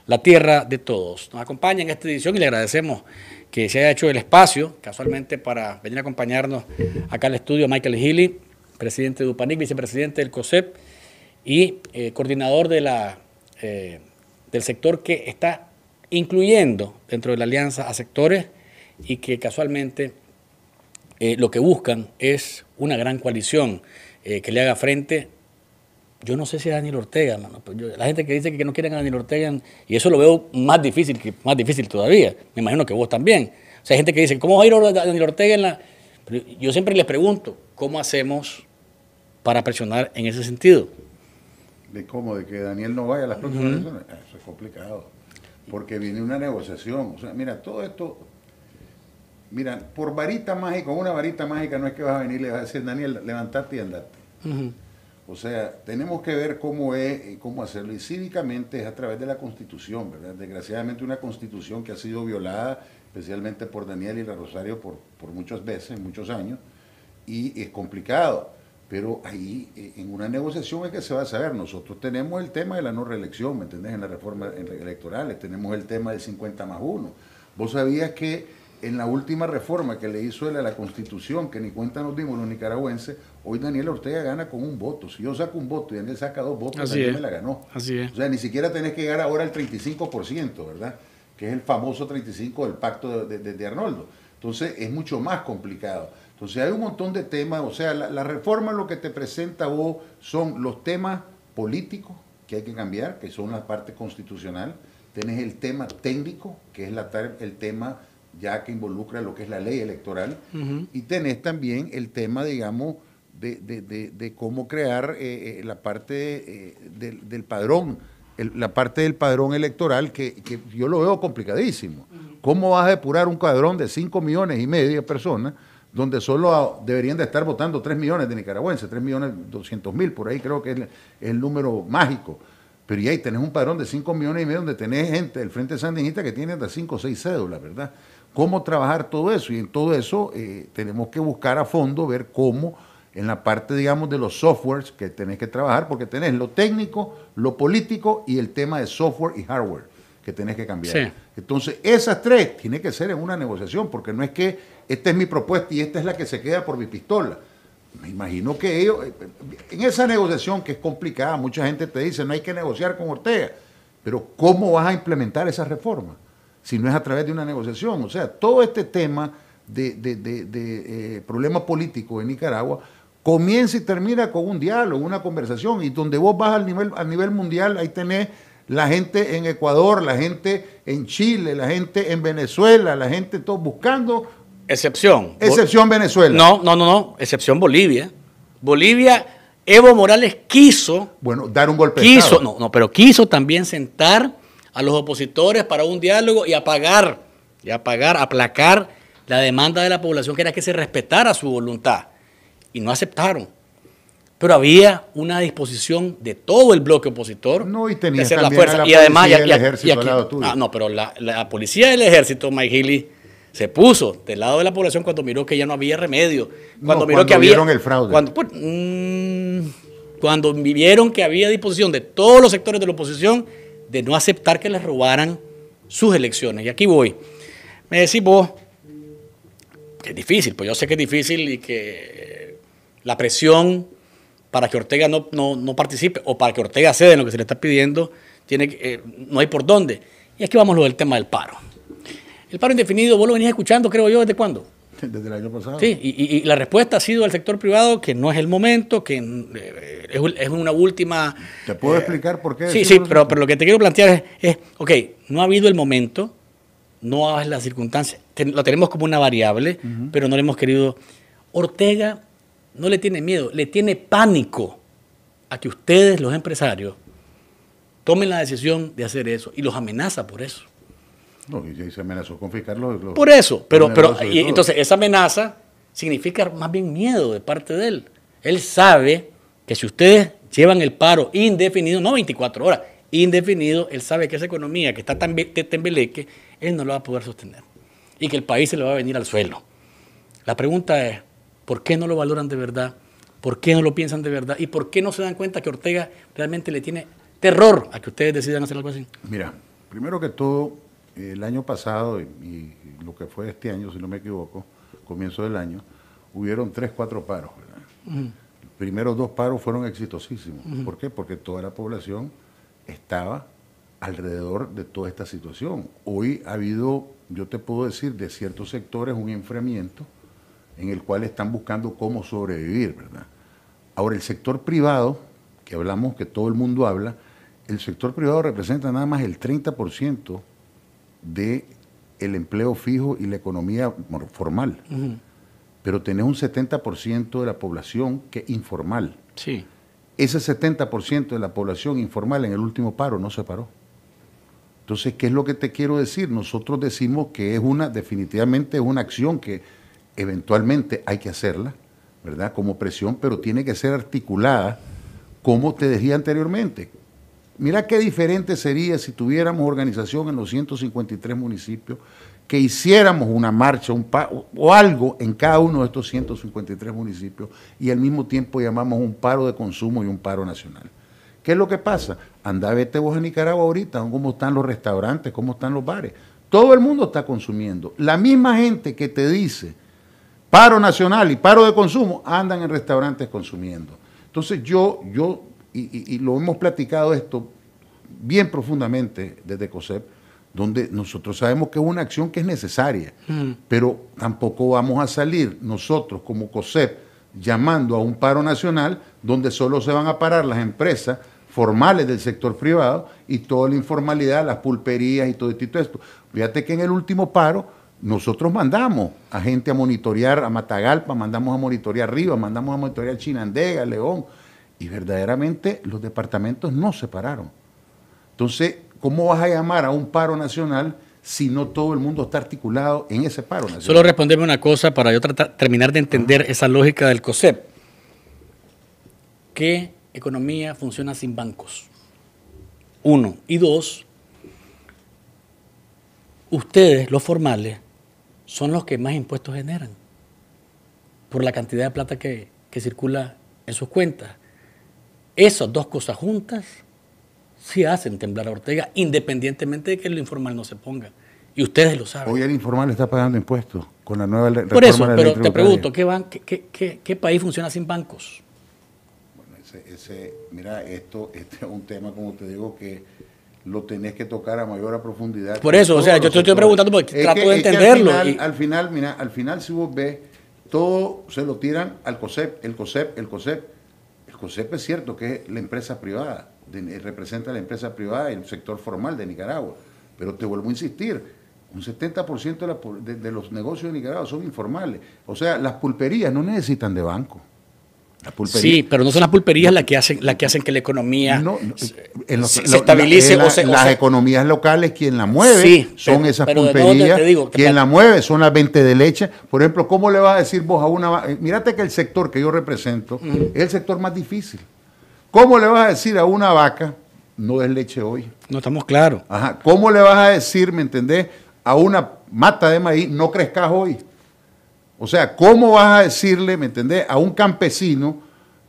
la tierra de todos. Nos acompaña en esta edición y le agradecemos que se haya hecho el espacio, casualmente, para venir a acompañarnos acá al estudio Michael Healy, presidente de UPANIC, vicepresidente del COSEP y eh, coordinador eh, del sector que está incluyendo dentro de la alianza a sectores y que casualmente eh, lo que buscan es una gran coalición eh, que le haga frente. Yo no sé si a Daniel Ortega, mano, la gente que dice que no quieren a Daniel Ortega, y eso lo veo más difícil, que, más difícil todavía. Me imagino que vos también. O sea, hay gente que dice, ¿cómo va a ir a Daniel Ortega en la...? yo siempre les pregunto, ¿cómo hacemos para presionar en ese sentido? ¿De cómo? ¿De que Daniel no vaya a las próximas elecciones? Ah, eso es complicado. Porque viene una negociación. O sea, mira, todo esto Mira, por varita mágica, una varita mágica no es que vas a venir y le vas a decir, Daniel, levantate y andate. O sea, tenemos que ver cómo es cómo hacerlo. Y cívicamente es a través de la constitución, ¿verdad? Desgraciadamente una constitución que ha sido violada, especialmente por Daniel y la Rosario por, por muchas veces, muchos años, y es complicado. Pero ahí, eh, en una negociación es que se va a saber. Nosotros tenemos el tema de la no reelección, ¿me entendés? En la reforma electorales tenemos el tema del 50 más 1. Vos sabías que en la última reforma que le hizo él a la Constitución, que ni cuenta nos dimos los nicaragüenses, hoy Daniel Ortega gana con un voto. Si yo saco un voto y Daniel saca dos votos, Daniel me la ganó. Así es. O sea, ni siquiera tenés que llegar ahora al 35%, ¿verdad? Que es el famoso 35% del pacto de, Arnoldo. Entonces, es mucho más complicado. Entonces, hay un montón de temas. O sea, la, reforma lo que te presenta vos son los temas políticos que hay que cambiar, que son la parte constitucional. Tenés el tema técnico, que es la, el tema ya que involucra lo que es la ley electoral, y tenés también el tema, digamos, de, cómo crear eh, eh, la parte eh, del, padrón, la parte del padrón electoral, que, yo lo veo complicadísimo. ¿Cómo vas a depurar un padrón de 5 millones y medio de personas? donde solo deberían de estar votando 3 millones de nicaragüenses, 3 millones 200 mil, por ahí creo que es el número mágico. Pero ya ahí tenés un padrón de 5 millones y medio donde tenés gente del Frente Sandinista que tiene hasta 5 o 6 cédulas, ¿verdad? cómo trabajar todo eso. Y en todo eso eh, tenemos que buscar a fondo, ver cómo en la parte, digamos, de los softwares que tenés que trabajar, porque tenés lo técnico, lo político y el tema de software y hardware que tenés que cambiar. Entonces, esas tres tienen que ser en una negociación, porque no es que esta es mi propuesta y esta es la que se queda por mi pistola. Me imagino que ellos, eh, eh, en esa negociación que es complicada, mucha gente te dice, no hay que negociar con Ortega, pero ¿cómo vas a implementar esa reforma? si no es a través de una negociación. O sea, todo este tema de, de, de, eh, problema político en Nicaragua comienza y termina con un diálogo, una conversación, y donde vos vas al nivel, al nivel mundial, ahí tenés la gente en Ecuador, la gente en Chile, la gente en Venezuela, la gente todos buscando. Excepción. Excepción Venezuela. No, no, no, no, excepción Bolivia. Bolivia, Evo Morales quiso. Bueno, dar un golpe. Quiso, no, no, pero quiso también sentar a los opositores para un diálogo y apagar, y apagar, aplacar la demanda de la población que era que se respetara su voluntad. Y no aceptaron. Pero había una disposición de todo el bloque opositor no, y de hacer la fuerza. y además, ah, no, pero la, policía del ejército, Mike Healy, se puso del lado de la población cuando miró que ya no había remedio. Cuando no, miró que había. el fraude. Cuando, pues, mm, cuando vieron que había disposición de todos los sectores de la oposición de no aceptar que les robaran sus elecciones. Y aquí voy. Me decís vos, que es difícil, pues yo sé que es difícil y que eh, la presión para que Ortega no, participe o para que Ortega cede en lo que se le está pidiendo, tiene, eh, no hay por dónde. Y aquí vamos lo del tema del paro. El paro indefinido, vos lo venís escuchando, creo yo, ¿desde cuándo? Desde el año pasado. Sí, y, la respuesta ha sido del sector privado que no es el momento, que eh, es, una última... ¿Te puedo eh, explicar por qué? Sí, sí, pero, pero, lo que te quiero plantear es, ok, no ha habido el momento, no es la circunstancia, lo tenemos como una variable, pero no le hemos querido... Ortega no le tiene miedo, le tiene pánico a que ustedes, los empresarios, tomen la decisión de hacer eso y los amenaza por eso. No, y se amenazó con fiscarlo. Por eso, pero, pero entonces esa amenaza significa más bien miedo de parte de él. Él sabe que si ustedes llevan el paro indefinido, no 24 horas, indefinido, él sabe que esa economía que está tan tembeleque, él no lo va a poder sostener y que el país se le va a venir al suelo. La pregunta es, ¿por qué no lo valoran de verdad? ¿Por qué no lo piensan de verdad? ¿Y por qué no se dan cuenta que Ortega realmente le tiene terror a que ustedes decidan hacer algo así? Mira, primero que todo, el año pasado y, lo que fue este año, si no me equivoco, comienzo del año, hubieron tres, cuatro paros. Los primeros dos paros fueron exitosísimos. ¿Por qué? Porque toda la población estaba alrededor de toda esta situación. Hoy ha habido, yo te puedo decir, de ciertos sectores un enfriamiento en el cual están buscando cómo sobrevivir, ¿verdad? Ahora, el sector privado, que hablamos, que todo el mundo habla, el sector privado representa nada más el 30% de el empleo fijo y la economía formal. Pero tenés un 70% de la población que es informal. Sí. Ese 70% de la población informal en el último paro no se paró. Entonces, ¿qué es lo que te quiero decir? Nosotros decimos que es una, definitivamente es una acción que eventualmente hay que hacerla, ¿verdad? Como presión, pero tiene que ser articulada, como te decía anteriormente, Mira qué diferente sería si tuviéramos organización en los 153 municipios, que hiciéramos una marcha un o algo en cada uno de estos 153 municipios y al mismo tiempo llamamos un paro de consumo y un paro nacional. ¿Qué es lo que pasa? Andá, vete vos en Nicaragua ahorita, cómo están los restaurantes, cómo están los bares. Todo el mundo está consumiendo. La misma gente que te dice paro nacional y paro de consumo andan en restaurantes consumiendo. Entonces yo, yo y, lo hemos platicado esto bien profundamente desde COSEP, donde nosotros sabemos que es una acción que es necesaria, mm. pero tampoco vamos a salir nosotros como COSEP llamando a un paro nacional donde solo se van a parar las empresas formales del sector privado y toda la informalidad, las pulperías y todo este esto. Fíjate que en el último paro nosotros mandamos a gente a monitorear a Matagalpa, mandamos a monitorear Rivas, mandamos a monitorear Chinandega, León, y verdaderamente los departamentos no se pararon. Entonces, ¿cómo vas a llamar a un paro nacional si no todo el mundo está articulado en ese paro nacional? Solo responderme una cosa para yo terminar de entender esa lógica del COSEP. ¿Qué economía funciona sin bancos? Uno. Y dos, ustedes, los formales, son los que más impuestos generan por la cantidad de plata que, que circula en sus cuentas. Esas dos cosas juntas se hacen temblar a Ortega, independientemente de que el informal no se ponga. Y ustedes lo saben. Hoy el informal está pagando impuestos con la nueva reforma Por eso, pero te pregunto, ¿qué, país funciona sin bancos? Bueno, ese, ese, mira, esto este es un tema, como te digo, que lo tenés que tocar a mayor profundidad. Por eso, o sea, yo te estoy preguntando porque trato de entenderlo. Al final, al, final, mira, al final si vos ves, todo se lo tiran al COSEP, el COSEP, el COSEP concepto es cierto que es la empresa privada, eh, representa la empresa privada y el sector formal de Nicaragua, pero te vuelvo a insistir, un 70% de, de, los negocios de Nicaragua son informales. O sea, las pulperías no necesitan de banco. Sí, pero no son las pulperías las que hacen, la que hacen que la economía se, estabilice. o las economías locales, quien la mueve son esas pulperías. quien la mueve son las ventas de leche. Por ejemplo, ¿cómo le vas a decir vos a una... Mírate que el sector que yo represento es el sector más difícil. ¿Cómo le vas a decir a una vaca, no es leche hoy? No estamos claros. ¿Cómo le vas a decir, me entendés, a una mata de maíz, no crezcas hoy? O sea, ¿cómo vas a decirle, ¿me entendés?, a un campesino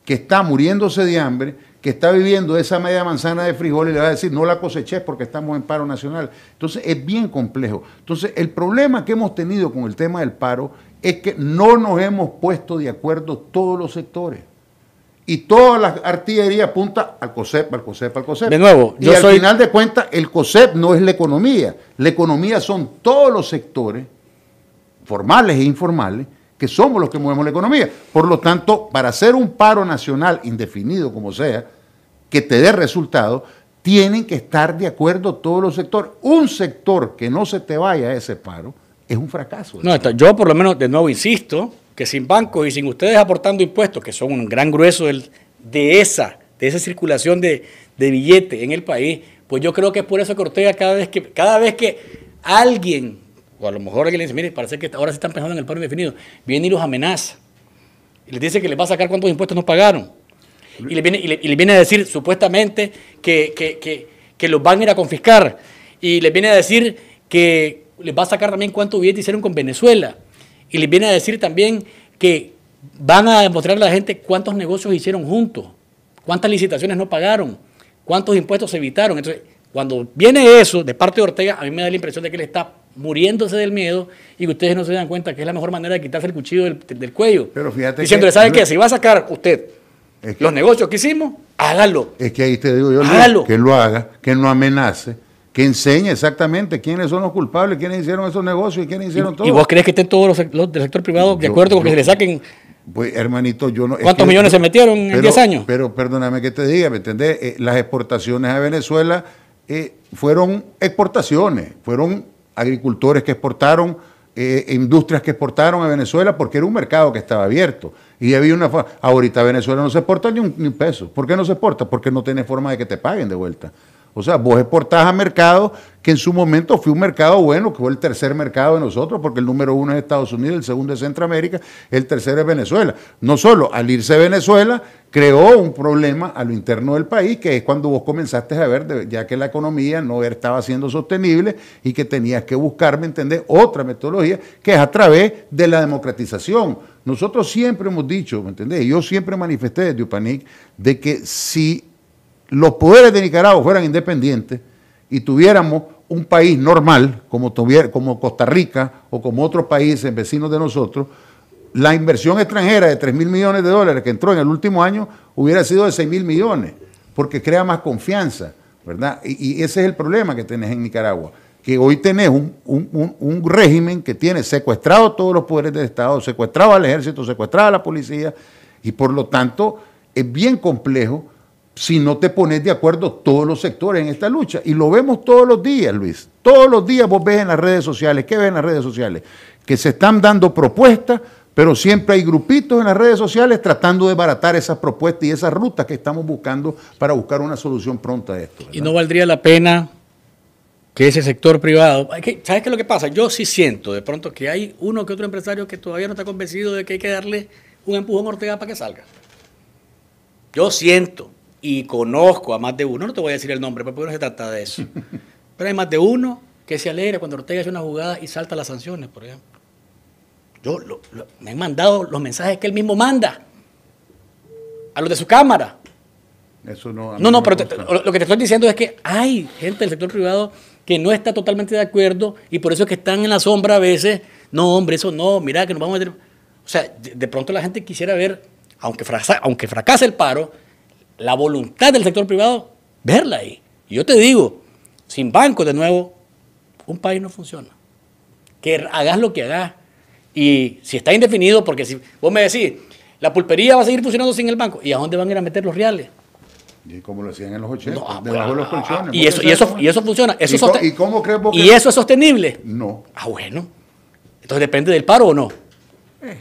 que está muriéndose de hambre, que está viviendo esa media manzana de frijoles, le vas a decir, no la coseché porque estamos en paro nacional. Entonces, es bien complejo. Entonces, el problema que hemos tenido con el tema del paro es que no nos hemos puesto de acuerdo todos los sectores. Y toda la artillería apunta al COSEP, al COSEP, al COSEP. De nuevo, y al final de cuentas, el COSEP no es la economía. La economía son todos los sectores formales e informales, que somos los que movemos la economía. Por lo tanto, para hacer un paro nacional indefinido como sea, que te dé resultado, tienen que estar de acuerdo todos los sectores. Un sector que no se te vaya a ese paro es un fracaso. No, yo por lo menos de nuevo insisto que sin bancos y sin ustedes aportando impuestos, que son un gran grueso de esa, de esa circulación de, billetes billete en el país, pues yo creo que es por eso que cada vez que, cada vez que alguien o a lo mejor alguien le dice, mire, parece que ahora sí están pensando en el paro indefinido, viene y los amenaza. Y les dice que les va a sacar cuántos impuestos no pagaron. Y les viene, a decir supuestamente que, que, los van a ir a confiscar. Y les viene a decir que les va a sacar también cuántos billetes hicieron con Venezuela. Y les viene a decir también que van a demostrarle a la gente cuántos negocios hicieron juntos, cuántas licitaciones no pagaron, cuántos impuestos se evitaron. Entonces, cuando viene eso de parte de Ortega, a mí me da la impresión de que él está muriéndose del miedo y que ustedes no se dan cuenta que es la mejor manera de quitarse el cuchillo del, cuello. Pero fíjate. Diciéndole, ¿sabe qué? Si va a sacar usted los negocios que hicimos, hágalo. Es que ahí te digo yo, hágalo. que lo haga, que no amenace, que enseñe exactamente quiénes son los culpables, quiénes hicieron esos negocios y quiénes hicieron todo. ¿Y vos crees que estén todos los, del sector privado de acuerdo con que se le saquen? Pues hermanito, yo no... ¿Cuántos millones se metieron en 10 años? Pero perdóname que te diga, ¿me entendés? Eh, las exportaciones a Venezuela eh, fueron exportaciones, fueron agricultores que exportaron, eh, eh, industrias que exportaron a Venezuela porque era un mercado que estaba abierto. Y había una ahorita Venezuela no se exporta ni un, ni peso. ¿Por qué no se exporta? Porque no tiene forma de que te paguen de vuelta. O sea, vos exportás a mercado que en su momento fue un mercado bueno, que fue el tercer mercado de nosotros, porque el número uno es Estados Unidos, el segundo es Centroamérica, el tercero es Venezuela. No solo, al irse Venezuela, creó un problema a lo interno del país, que es cuando vos comenzaste a ver, ya que la economía no estaba siendo sostenible y que tenías que buscar, ¿me entendés?, otra metodología, que es a través de la democratización. Nosotros siempre hemos dicho, ¿me entendés? Yo siempre manifesté desde UPANIC de que si los poderes de Nicaragua fueran independientes y tuviéramos un país normal, como, como Costa Rica o como otros países vecinos de nosotros, la inversión extranjera de 3 mil millones de dólares que entró en el último año hubiera sido de 6 mil millones, porque crea más confianza, ¿verdad? Y, ese es el problema que tenés en Nicaragua, que hoy tenés un, un régimen que tiene secuestrado todos los poderes del Estado, secuestrado al ejército, secuestrado a la policía, y por lo tanto es bien complejo si no te pones de acuerdo todos los sectores en esta lucha. Y lo vemos todos los días, Luis. Todos los días vos ves en las redes sociales. ¿Qué ves en las redes sociales? Que se están dando propuestas, pero siempre hay grupitos en las redes sociales tratando de baratar esas propuestas y esas rutas que estamos buscando para buscar una solución pronta a esto. Y no valdría la pena que ese sector privado. ¿Sabes qué es lo que pasa? Yo sí siento de pronto que hay uno que otro empresario que todavía no está convencido de que hay que darle un empujón a Ortega para que salga. Yo siento, y conozco a más de uno, no te voy a decir el nombre, porque no se trata de eso, pero hay más de uno que se alegra cuando Ortega hace una jugada y salta las sanciones, por ejemplo. Yo me han mandado los mensajes que él mismo manda a los de su cámara. Eso no. No, no, pero lo que te estoy diciendo es que hay gente del sector privado que no está totalmente de acuerdo y por eso es que están en la sombra a veces. No, hombre, eso no, mira que nos vamos a meter. O sea, de, pronto la gente quisiera ver, aunque, aunque fracase el paro, la voluntad del sector privado, verla ahí. Y yo te digo, sin banco, de nuevo, un país no funciona. Que hagas lo que hagas. Y si está indefinido, porque si vos me decís, la pulpería va a seguir funcionando sin el banco, ¿y a dónde van a ir a meter los reales? Y como lo decían en los 80, ah, debajo de los ah, ah, colchones. Y eso, y eso, funciona. ¿Y, eso es sostenible? No. Ah, bueno. Entonces depende del paro o no. Eh.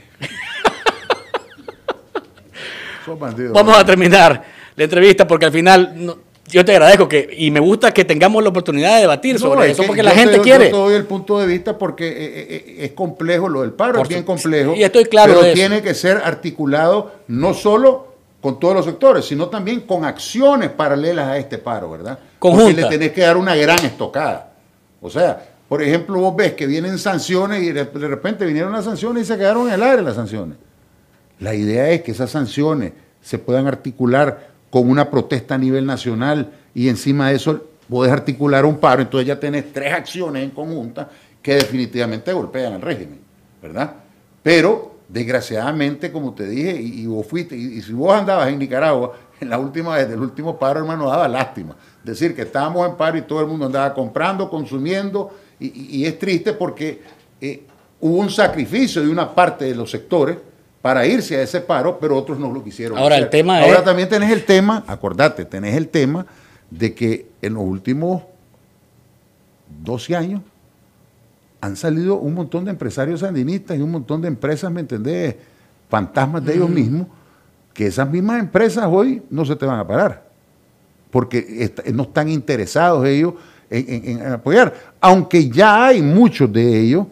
Vamos a terminar la entrevista porque al final... yo te agradezco que y me gusta que tengamos la oportunidad de debatir sobre eso porque la gente quiere. Yo te doy el punto de vista porque eh, eh, eh, es, complejo lo del paro, es bien complejo. Y estoy claro pero tiene que ser articulado no solo con todos los sectores, sino también con acciones paralelas a este paro, ¿verdad? Conjunta. le tenés que dar una gran estocada. O sea, por ejemplo, vos ves que vienen sanciones y de repente vinieron las sanciones y se quedaron en el aire las sanciones. La idea es que esas sanciones se puedan articular con una protesta a nivel nacional y encima de eso vos articular un paro, entonces ya tenés tres acciones en conjunta que definitivamente golpean al régimen, ¿verdad? Pero, desgraciadamente, como te dije, y, vos fuiste, y, si vos andabas en Nicaragua, en la última vez del último paro, hermano, daba lástima. Decir que estábamos en paro y todo el mundo andaba comprando, consumiendo, y, es triste porque eh, hubo un sacrificio de una parte de los sectores para irse a ese paro, pero otros no lo quisieron. Ahora el tema Ahora también tenés el tema, acordate, tenés el tema de que en los últimos 12 años han salido un montón de empresarios sandinistas y un montón de empresas, ¿me entendés? Fantasmas de ellos mismos, que esas mismas empresas hoy no se te van a parar, porque no están interesados ellos en apoyar, aunque ya hay muchos de ellos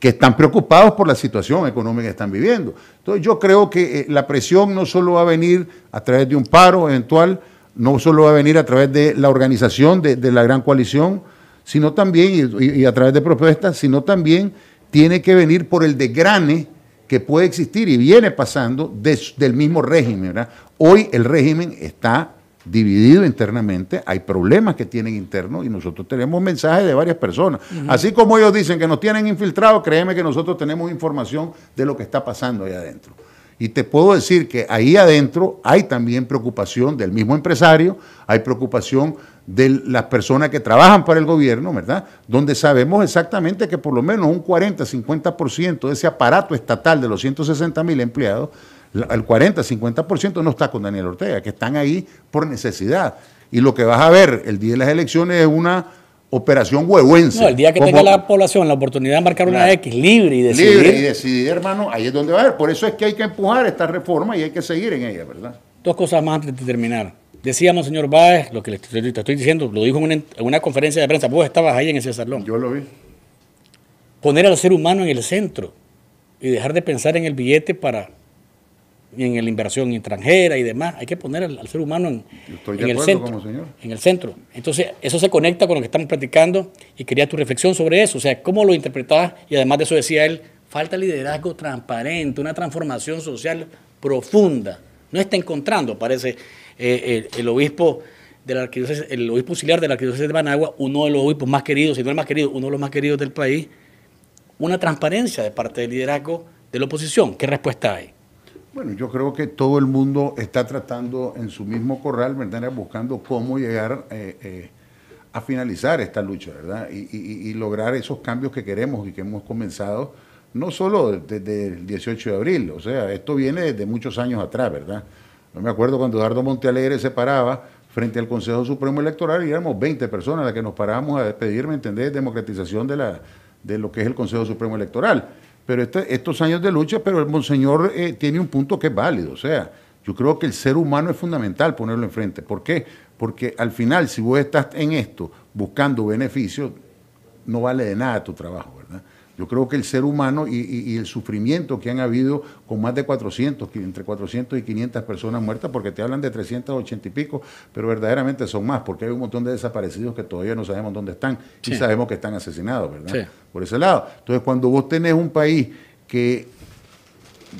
que están preocupados por la situación económica que están viviendo. Entonces yo creo que eh, la presión no solo va a venir a través de un paro eventual, no solo va a venir a través de la organización de, la gran coalición, sino también, y, a través de propuestas, sino también tiene que venir por el desgrane que puede existir y viene pasando del mismo régimen. Hoy el régimen está dividido internamente, hay problemas que tienen internos y nosotros tenemos mensajes de varias personas. Así como ellos dicen que nos tienen infiltrados, créeme que nosotros tenemos información de lo que está pasando ahí adentro. Y te puedo decir que ahí adentro hay también preocupación del mismo empresario, hay preocupación de las personas que trabajan para el gobierno, ¿verdad? Donde sabemos exactamente que por lo menos un 40, 50% de ese aparato estatal de los 160 mil empleados el 40, 50% no está con Daniel Ortega, que están ahí por necesidad. Y lo que vas a ver el día de las elecciones es una operación huehuense. No, el día que tenga la población la oportunidad de marcar una X libre y decidir. Libre y decidir, hermano, ahí es donde va a haber. Por eso es que hay que empujar esta reforma y hay que seguir en ella, ¿verdad? Dos cosas más antes de terminar. Decíamos, señor Báez, lo que le estoy, te estoy diciendo, lo dijo en una, en una, conferencia de prensa. Vos estabas ahí en ese salón. Yo lo vi. Poner al ser humano en el centro y dejar de pensar en el billete para en la inversión extranjera y demás. Hay que poner al, ser humano en, el centro. En el centro. Entonces, eso se conecta con lo que estamos platicando y quería tu reflexión sobre eso. O sea, cómo lo interpretabas y además de eso decía él, falta liderazgo transparente, una transformación social profunda. No está encontrando, parece, eh, el, obispo de la el obispo auxiliar de la arquidiócesis de Managua, uno de los obispos más queridos, si no el más querido, uno de los más queridos del país, una transparencia de parte del liderazgo de la oposición. ¿Qué respuesta hay? Bueno, yo creo que todo el mundo está tratando en su mismo corral, ¿verdad? Buscando cómo llegar eh, eh, a finalizar esta lucha, ¿verdad? Y, lograr esos cambios que queremos y que hemos comenzado, no solo desde el 18 de abril, o sea, esto viene desde muchos años atrás, ¿verdad? No me acuerdo cuando Eduardo Montealegre se paraba frente al Consejo Supremo Electoral y éramos 20 personas las que nos parábamos a pedir, ¿me entendés?, democratización de, la, de lo que es el Consejo Supremo Electoral pero este, estos años de lucha, pero el monseñor eh, tiene un punto que es válido, o sea, yo creo que el ser humano es fundamental ponerlo enfrente. ¿Por qué? Porque al final, si vos estás en esto buscando beneficios, no vale de nada tu trabajo, ¿verdad? Yo creo que el ser humano y, el sufrimiento que han habido con más de 400, entre 400 y 500 personas muertas, porque te hablan de 380 y pico, pero verdaderamente son más, porque hay un montón de desaparecidos que todavía no sabemos dónde están sí. y sabemos que están asesinados, ¿verdad? Por ese lado. Entonces, cuando vos tenés un país que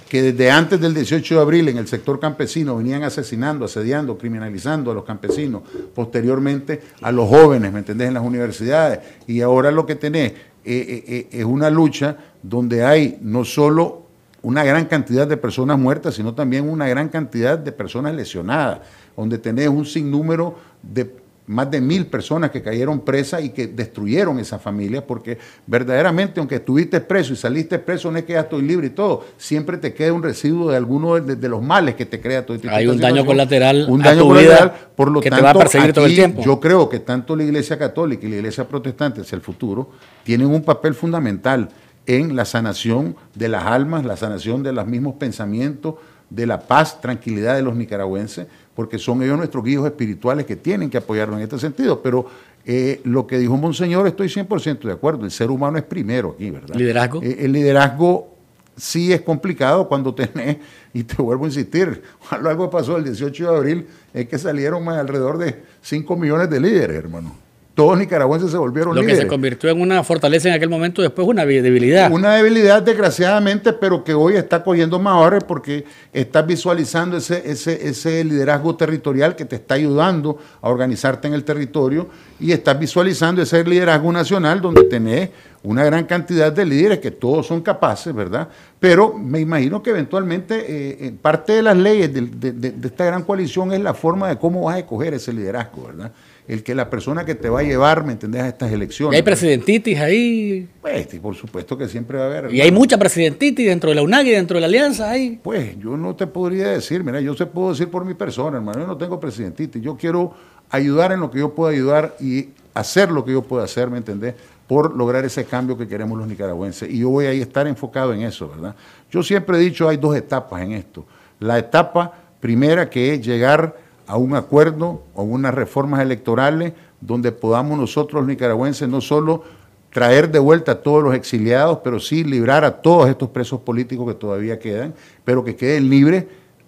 que desde antes del 18 de abril en el sector campesino venían asesinando, asediando, criminalizando a los campesinos, posteriormente a los jóvenes, ¿me entendés?, en las universidades. Y ahora lo que tenés eh, eh, eh, es una lucha donde hay no solo una gran cantidad de personas muertas, sino también una gran cantidad de personas lesionadas, donde tenés un sinnúmero de más de mil personas que cayeron presas y que destruyeron esa familia, porque verdaderamente, aunque estuviste preso y saliste preso, no es que ya estoy libre y todo, siempre te queda un residuo de alguno de, los males que te crea todo este Hay un daño colateral. Un daño a colateral, por lo que te va a perseguir todo el tiempo. Yo creo que tanto la Iglesia Católica y la Iglesia Protestante hacia el futuro tienen un papel fundamental en la sanación de las almas, la sanación de los mismos pensamientos, de la paz, tranquilidad de los nicaragüenses porque son ellos nuestros guíos espirituales que tienen que apoyarnos en este sentido. Pero eh, lo que dijo Monseñor, estoy 100% de acuerdo, el ser humano es primero aquí, ¿verdad? Liderazgo. Eh, el liderazgo sí es complicado cuando tenés, y te vuelvo a insistir, algo pasó el 18 de abril es que salieron más alrededor de 5 millones de líderes, hermano todos nicaragüenses se volvieron Lo que se convirtió en una fortaleza en aquel momento, después una debilidad. Una debilidad, desgraciadamente, pero que hoy está cogiendo más ahora porque estás visualizando ese, ese, liderazgo territorial que te está ayudando a organizarte en el territorio y estás visualizando ese liderazgo nacional donde tenés una gran cantidad de líderes que todos son capaces, ¿verdad? Pero me imagino que eventualmente eh, eh, parte de las leyes de esta gran coalición es la forma de cómo vas a escoger ese liderazgo, ¿verdad? el que la persona que te va a llevar, ¿me entendés?, a estas elecciones. Y hay presidentitis ahí. Pues, por supuesto que siempre va a haber. Y hay mucha presidentitis dentro de la UNAG y dentro de la Alianza ahí. Pues yo no te podría decir, mira, yo se puedo decir por mi persona, hermano, yo no tengo presidentitis, yo quiero ayudar en lo que yo pueda ayudar y hacer lo que yo pueda hacer, ¿me entendés?, por lograr ese cambio que queremos los nicaragüenses. Y yo voy a estar enfocado en eso, ¿verdad? Yo siempre he dicho, hay dos etapas en esto. La etapa primera que es llegar a un acuerdo o unas reformas electorales donde podamos nosotros nicaragüenses no solo traer de vuelta a todos los exiliados, pero sí librar a todos estos presos políticos que todavía quedan, pero que queden libres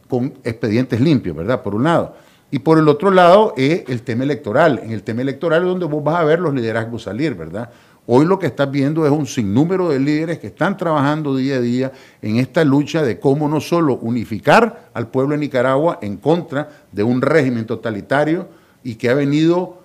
con expedientes limpios, ¿verdad? Por un lado. Y por el otro lado es eh, el tema electoral. En el tema electoral es donde vos vas a ver los liderazgos salir, ¿verdad? Hoy lo que estás viendo es un sinnúmero de líderes que están trabajando día a día en esta lucha de cómo no solo unificar al pueblo de Nicaragua en contra de un régimen totalitario y que ha venido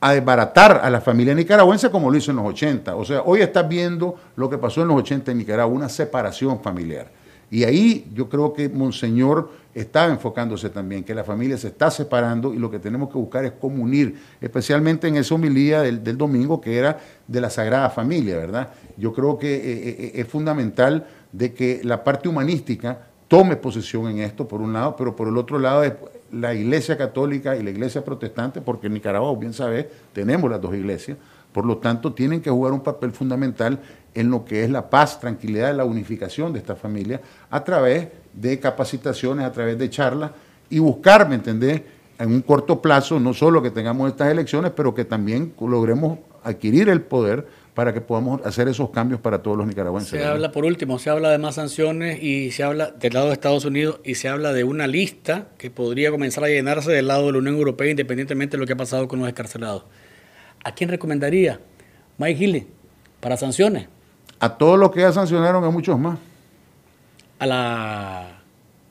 a desbaratar a la familia nicaragüense como lo hizo en los 80. O sea, hoy estás viendo lo que pasó en los 80 en Nicaragua, una separación familiar. Y ahí yo creo que Monseñor está enfocándose también, que la familia se está separando y lo que tenemos que buscar es cómo unir, especialmente en esa homilía del, domingo que era de la Sagrada Familia, ¿verdad? Yo creo que eh, eh, eh, es fundamental de que la parte humanística tome posesión en esto, por un lado, pero por el otro lado la Iglesia Católica y la Iglesia Protestante, porque en Nicaragua, bien sabes, tenemos las dos iglesias, por lo tanto, tienen que jugar un papel fundamental en lo que es la paz, tranquilidad, la unificación de esta familia a través de capacitaciones, a través de charlas y buscar, ¿me entendés? En un corto plazo, no solo que tengamos estas elecciones, pero que también logremos adquirir el poder para que podamos hacer esos cambios para todos los nicaragüenses. Se habla, por último, se habla de más sanciones y se habla del lado de Estados Unidos y se habla de una lista que podría comenzar a llenarse del lado de la Unión Europea independientemente de lo que ha pasado con los escarcelados. ¿A quién recomendaría Mike Healy para sanciones? A todos los que ya sancionaron, a muchos más. A la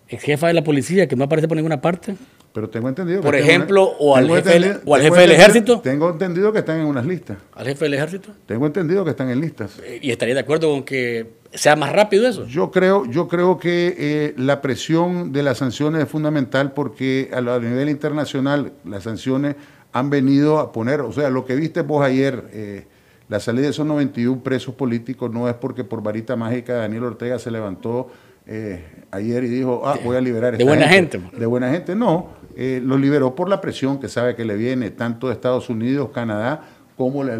jefa de la policía, que no aparece por ninguna parte. Pero tengo entendido. Por ejemplo, o al jefe, o al jefe del ejército. Tengo entendido que están en unas listas. ¿Al jefe del ejército? Tengo entendido que están en listas. Eh, ¿Y estaría de acuerdo con que sea más rápido eso? Yo creo, yo creo que eh, la presión de las sanciones es fundamental porque a nivel internacional las sanciones han venido a poner, o sea, lo que viste vos ayer, eh, la salida de esos 91 presos políticos no es porque por varita mágica Daniel Ortega se levantó eh, ayer y dijo, ah, voy a liberar. Esta de buena gente. de buena gente, no. Eh, lo liberó por la presión que sabe que le viene tanto de Estados Unidos, Canadá, como la,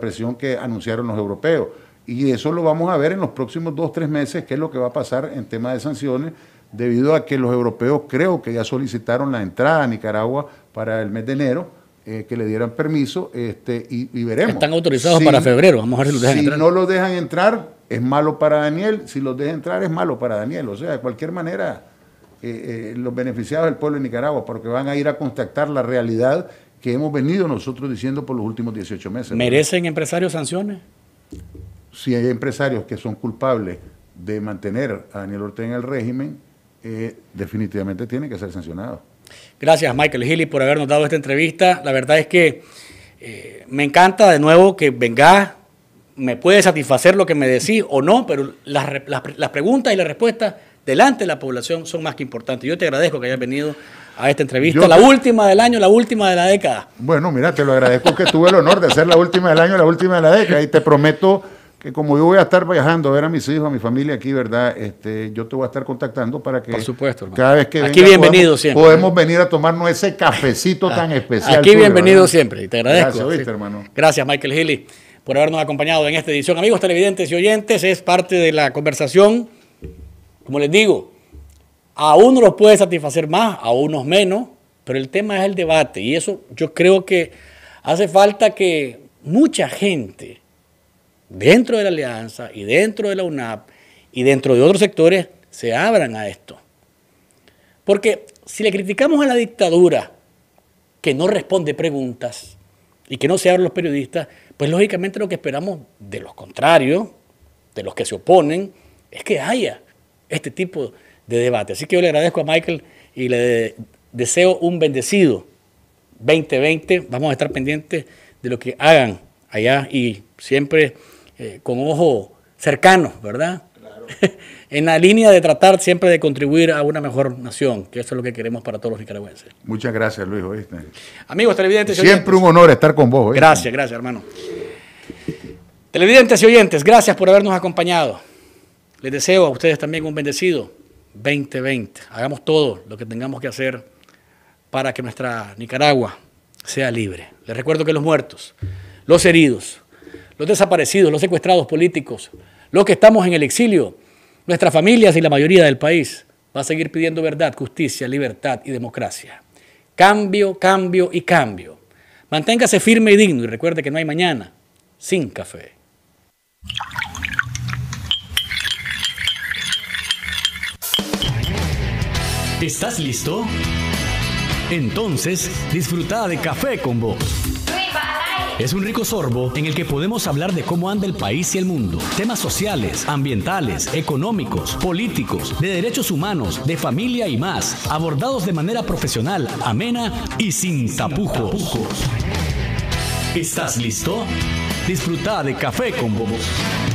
presión que anunciaron los europeos. Y eso lo vamos a ver en los próximos dos, tres meses, qué es lo que va a pasar en tema de sanciones, debido a que los europeos creo que ya solicitaron la entrada a Nicaragua para el mes de enero eh, que le dieran permiso este, y, veremos. Están autorizados para febrero, vamos a ver si no los dejan entrar, es malo para Daniel, si los dejan entrar, es malo para Daniel. O sea, de cualquier manera, eh, eh, los beneficiados del pueblo de Nicaragua, porque van a ir a contactar la realidad que hemos venido nosotros diciendo por los últimos 18 meses. ¿Merecen empresarios sanciones? Si hay empresarios que son culpables de mantener a Daniel Ortega en el régimen, definitivamente tienen que ser sancionados. Gracias, Michael Healy, por habernos dado esta entrevista. La verdad es que eh, me encanta de nuevo que vengas. Me puede satisfacer lo que me decís o no, pero las, preguntas y las respuestas delante de la población son más que importantes. Yo te agradezco que hayas venido a esta entrevista, la última del año, la última de la década. Bueno, mira, te lo agradezco que tuve el honor de ser la última del año, la última de la década, y te prometo que como yo voy a estar viajando a ver a mis hijos, a mi familia aquí, ¿verdad? Este, yo te voy a estar contactando para que Por supuesto, cada vez que aquí podemos venir a tomarnos ese cafecito tan ah, especial. Aquí bienvenido siempre, y te agradezco. Gracias, hermano. Gracias, Michael Healy, por habernos acompañado en esta edición. Amigos televidentes y oyentes, es parte de la conversación. Como les digo, a unos los puede satisfacer más, a unos menos, pero el tema es el debate y eso yo creo que hace falta que mucha gente dentro de la Alianza y dentro de la UNAP y dentro de otros sectores se abran a esto. Porque si le criticamos a la dictadura que no responde preguntas y que no se abren los periodistas, pues lógicamente lo que esperamos de los contrarios, de los que se oponen, es que haya este tipo de debate. Así que yo le agradezco a Michael y le deseo un bendecido 2020. Vamos a estar pendientes de lo que hagan allá y siempre eh, con ojo cercano, ¿verdad? en la línea de tratar siempre de contribuir a una mejor nación, que eso es lo que queremos para todos los nicaragüenses. Muchas gracias, Luis. Amigos televidentes. Siempre un honor estar con vos. Gracias, gracias, hermano. Televidentes y oyentes, gracias por habernos acompañado. Les deseo a ustedes también un bendecido 2020. Hagamos todo lo que tengamos que hacer para que nuestra Nicaragua sea libre. Les recuerdo que los muertos, los heridos, los desaparecidos, los secuestrados políticos, los que estamos en el exilio, nuestras familias y la mayoría del país va a seguir pidiendo verdad, justicia, libertad y democracia. Cambio, cambio y cambio. Manténgase firme y digno y recuerde que no hay mañana sin café. ¿Estás listo? Entonces, disfruta de café con vos. Es un rico sorbo en el que podemos hablar de cómo anda el país y el mundo. Temas sociales, ambientales, económicos, políticos, de derechos humanos, de familia y más, abordados de manera profesional, amena y sin tapujos. ¿Estás listo? Disfruta de Café con Bobos.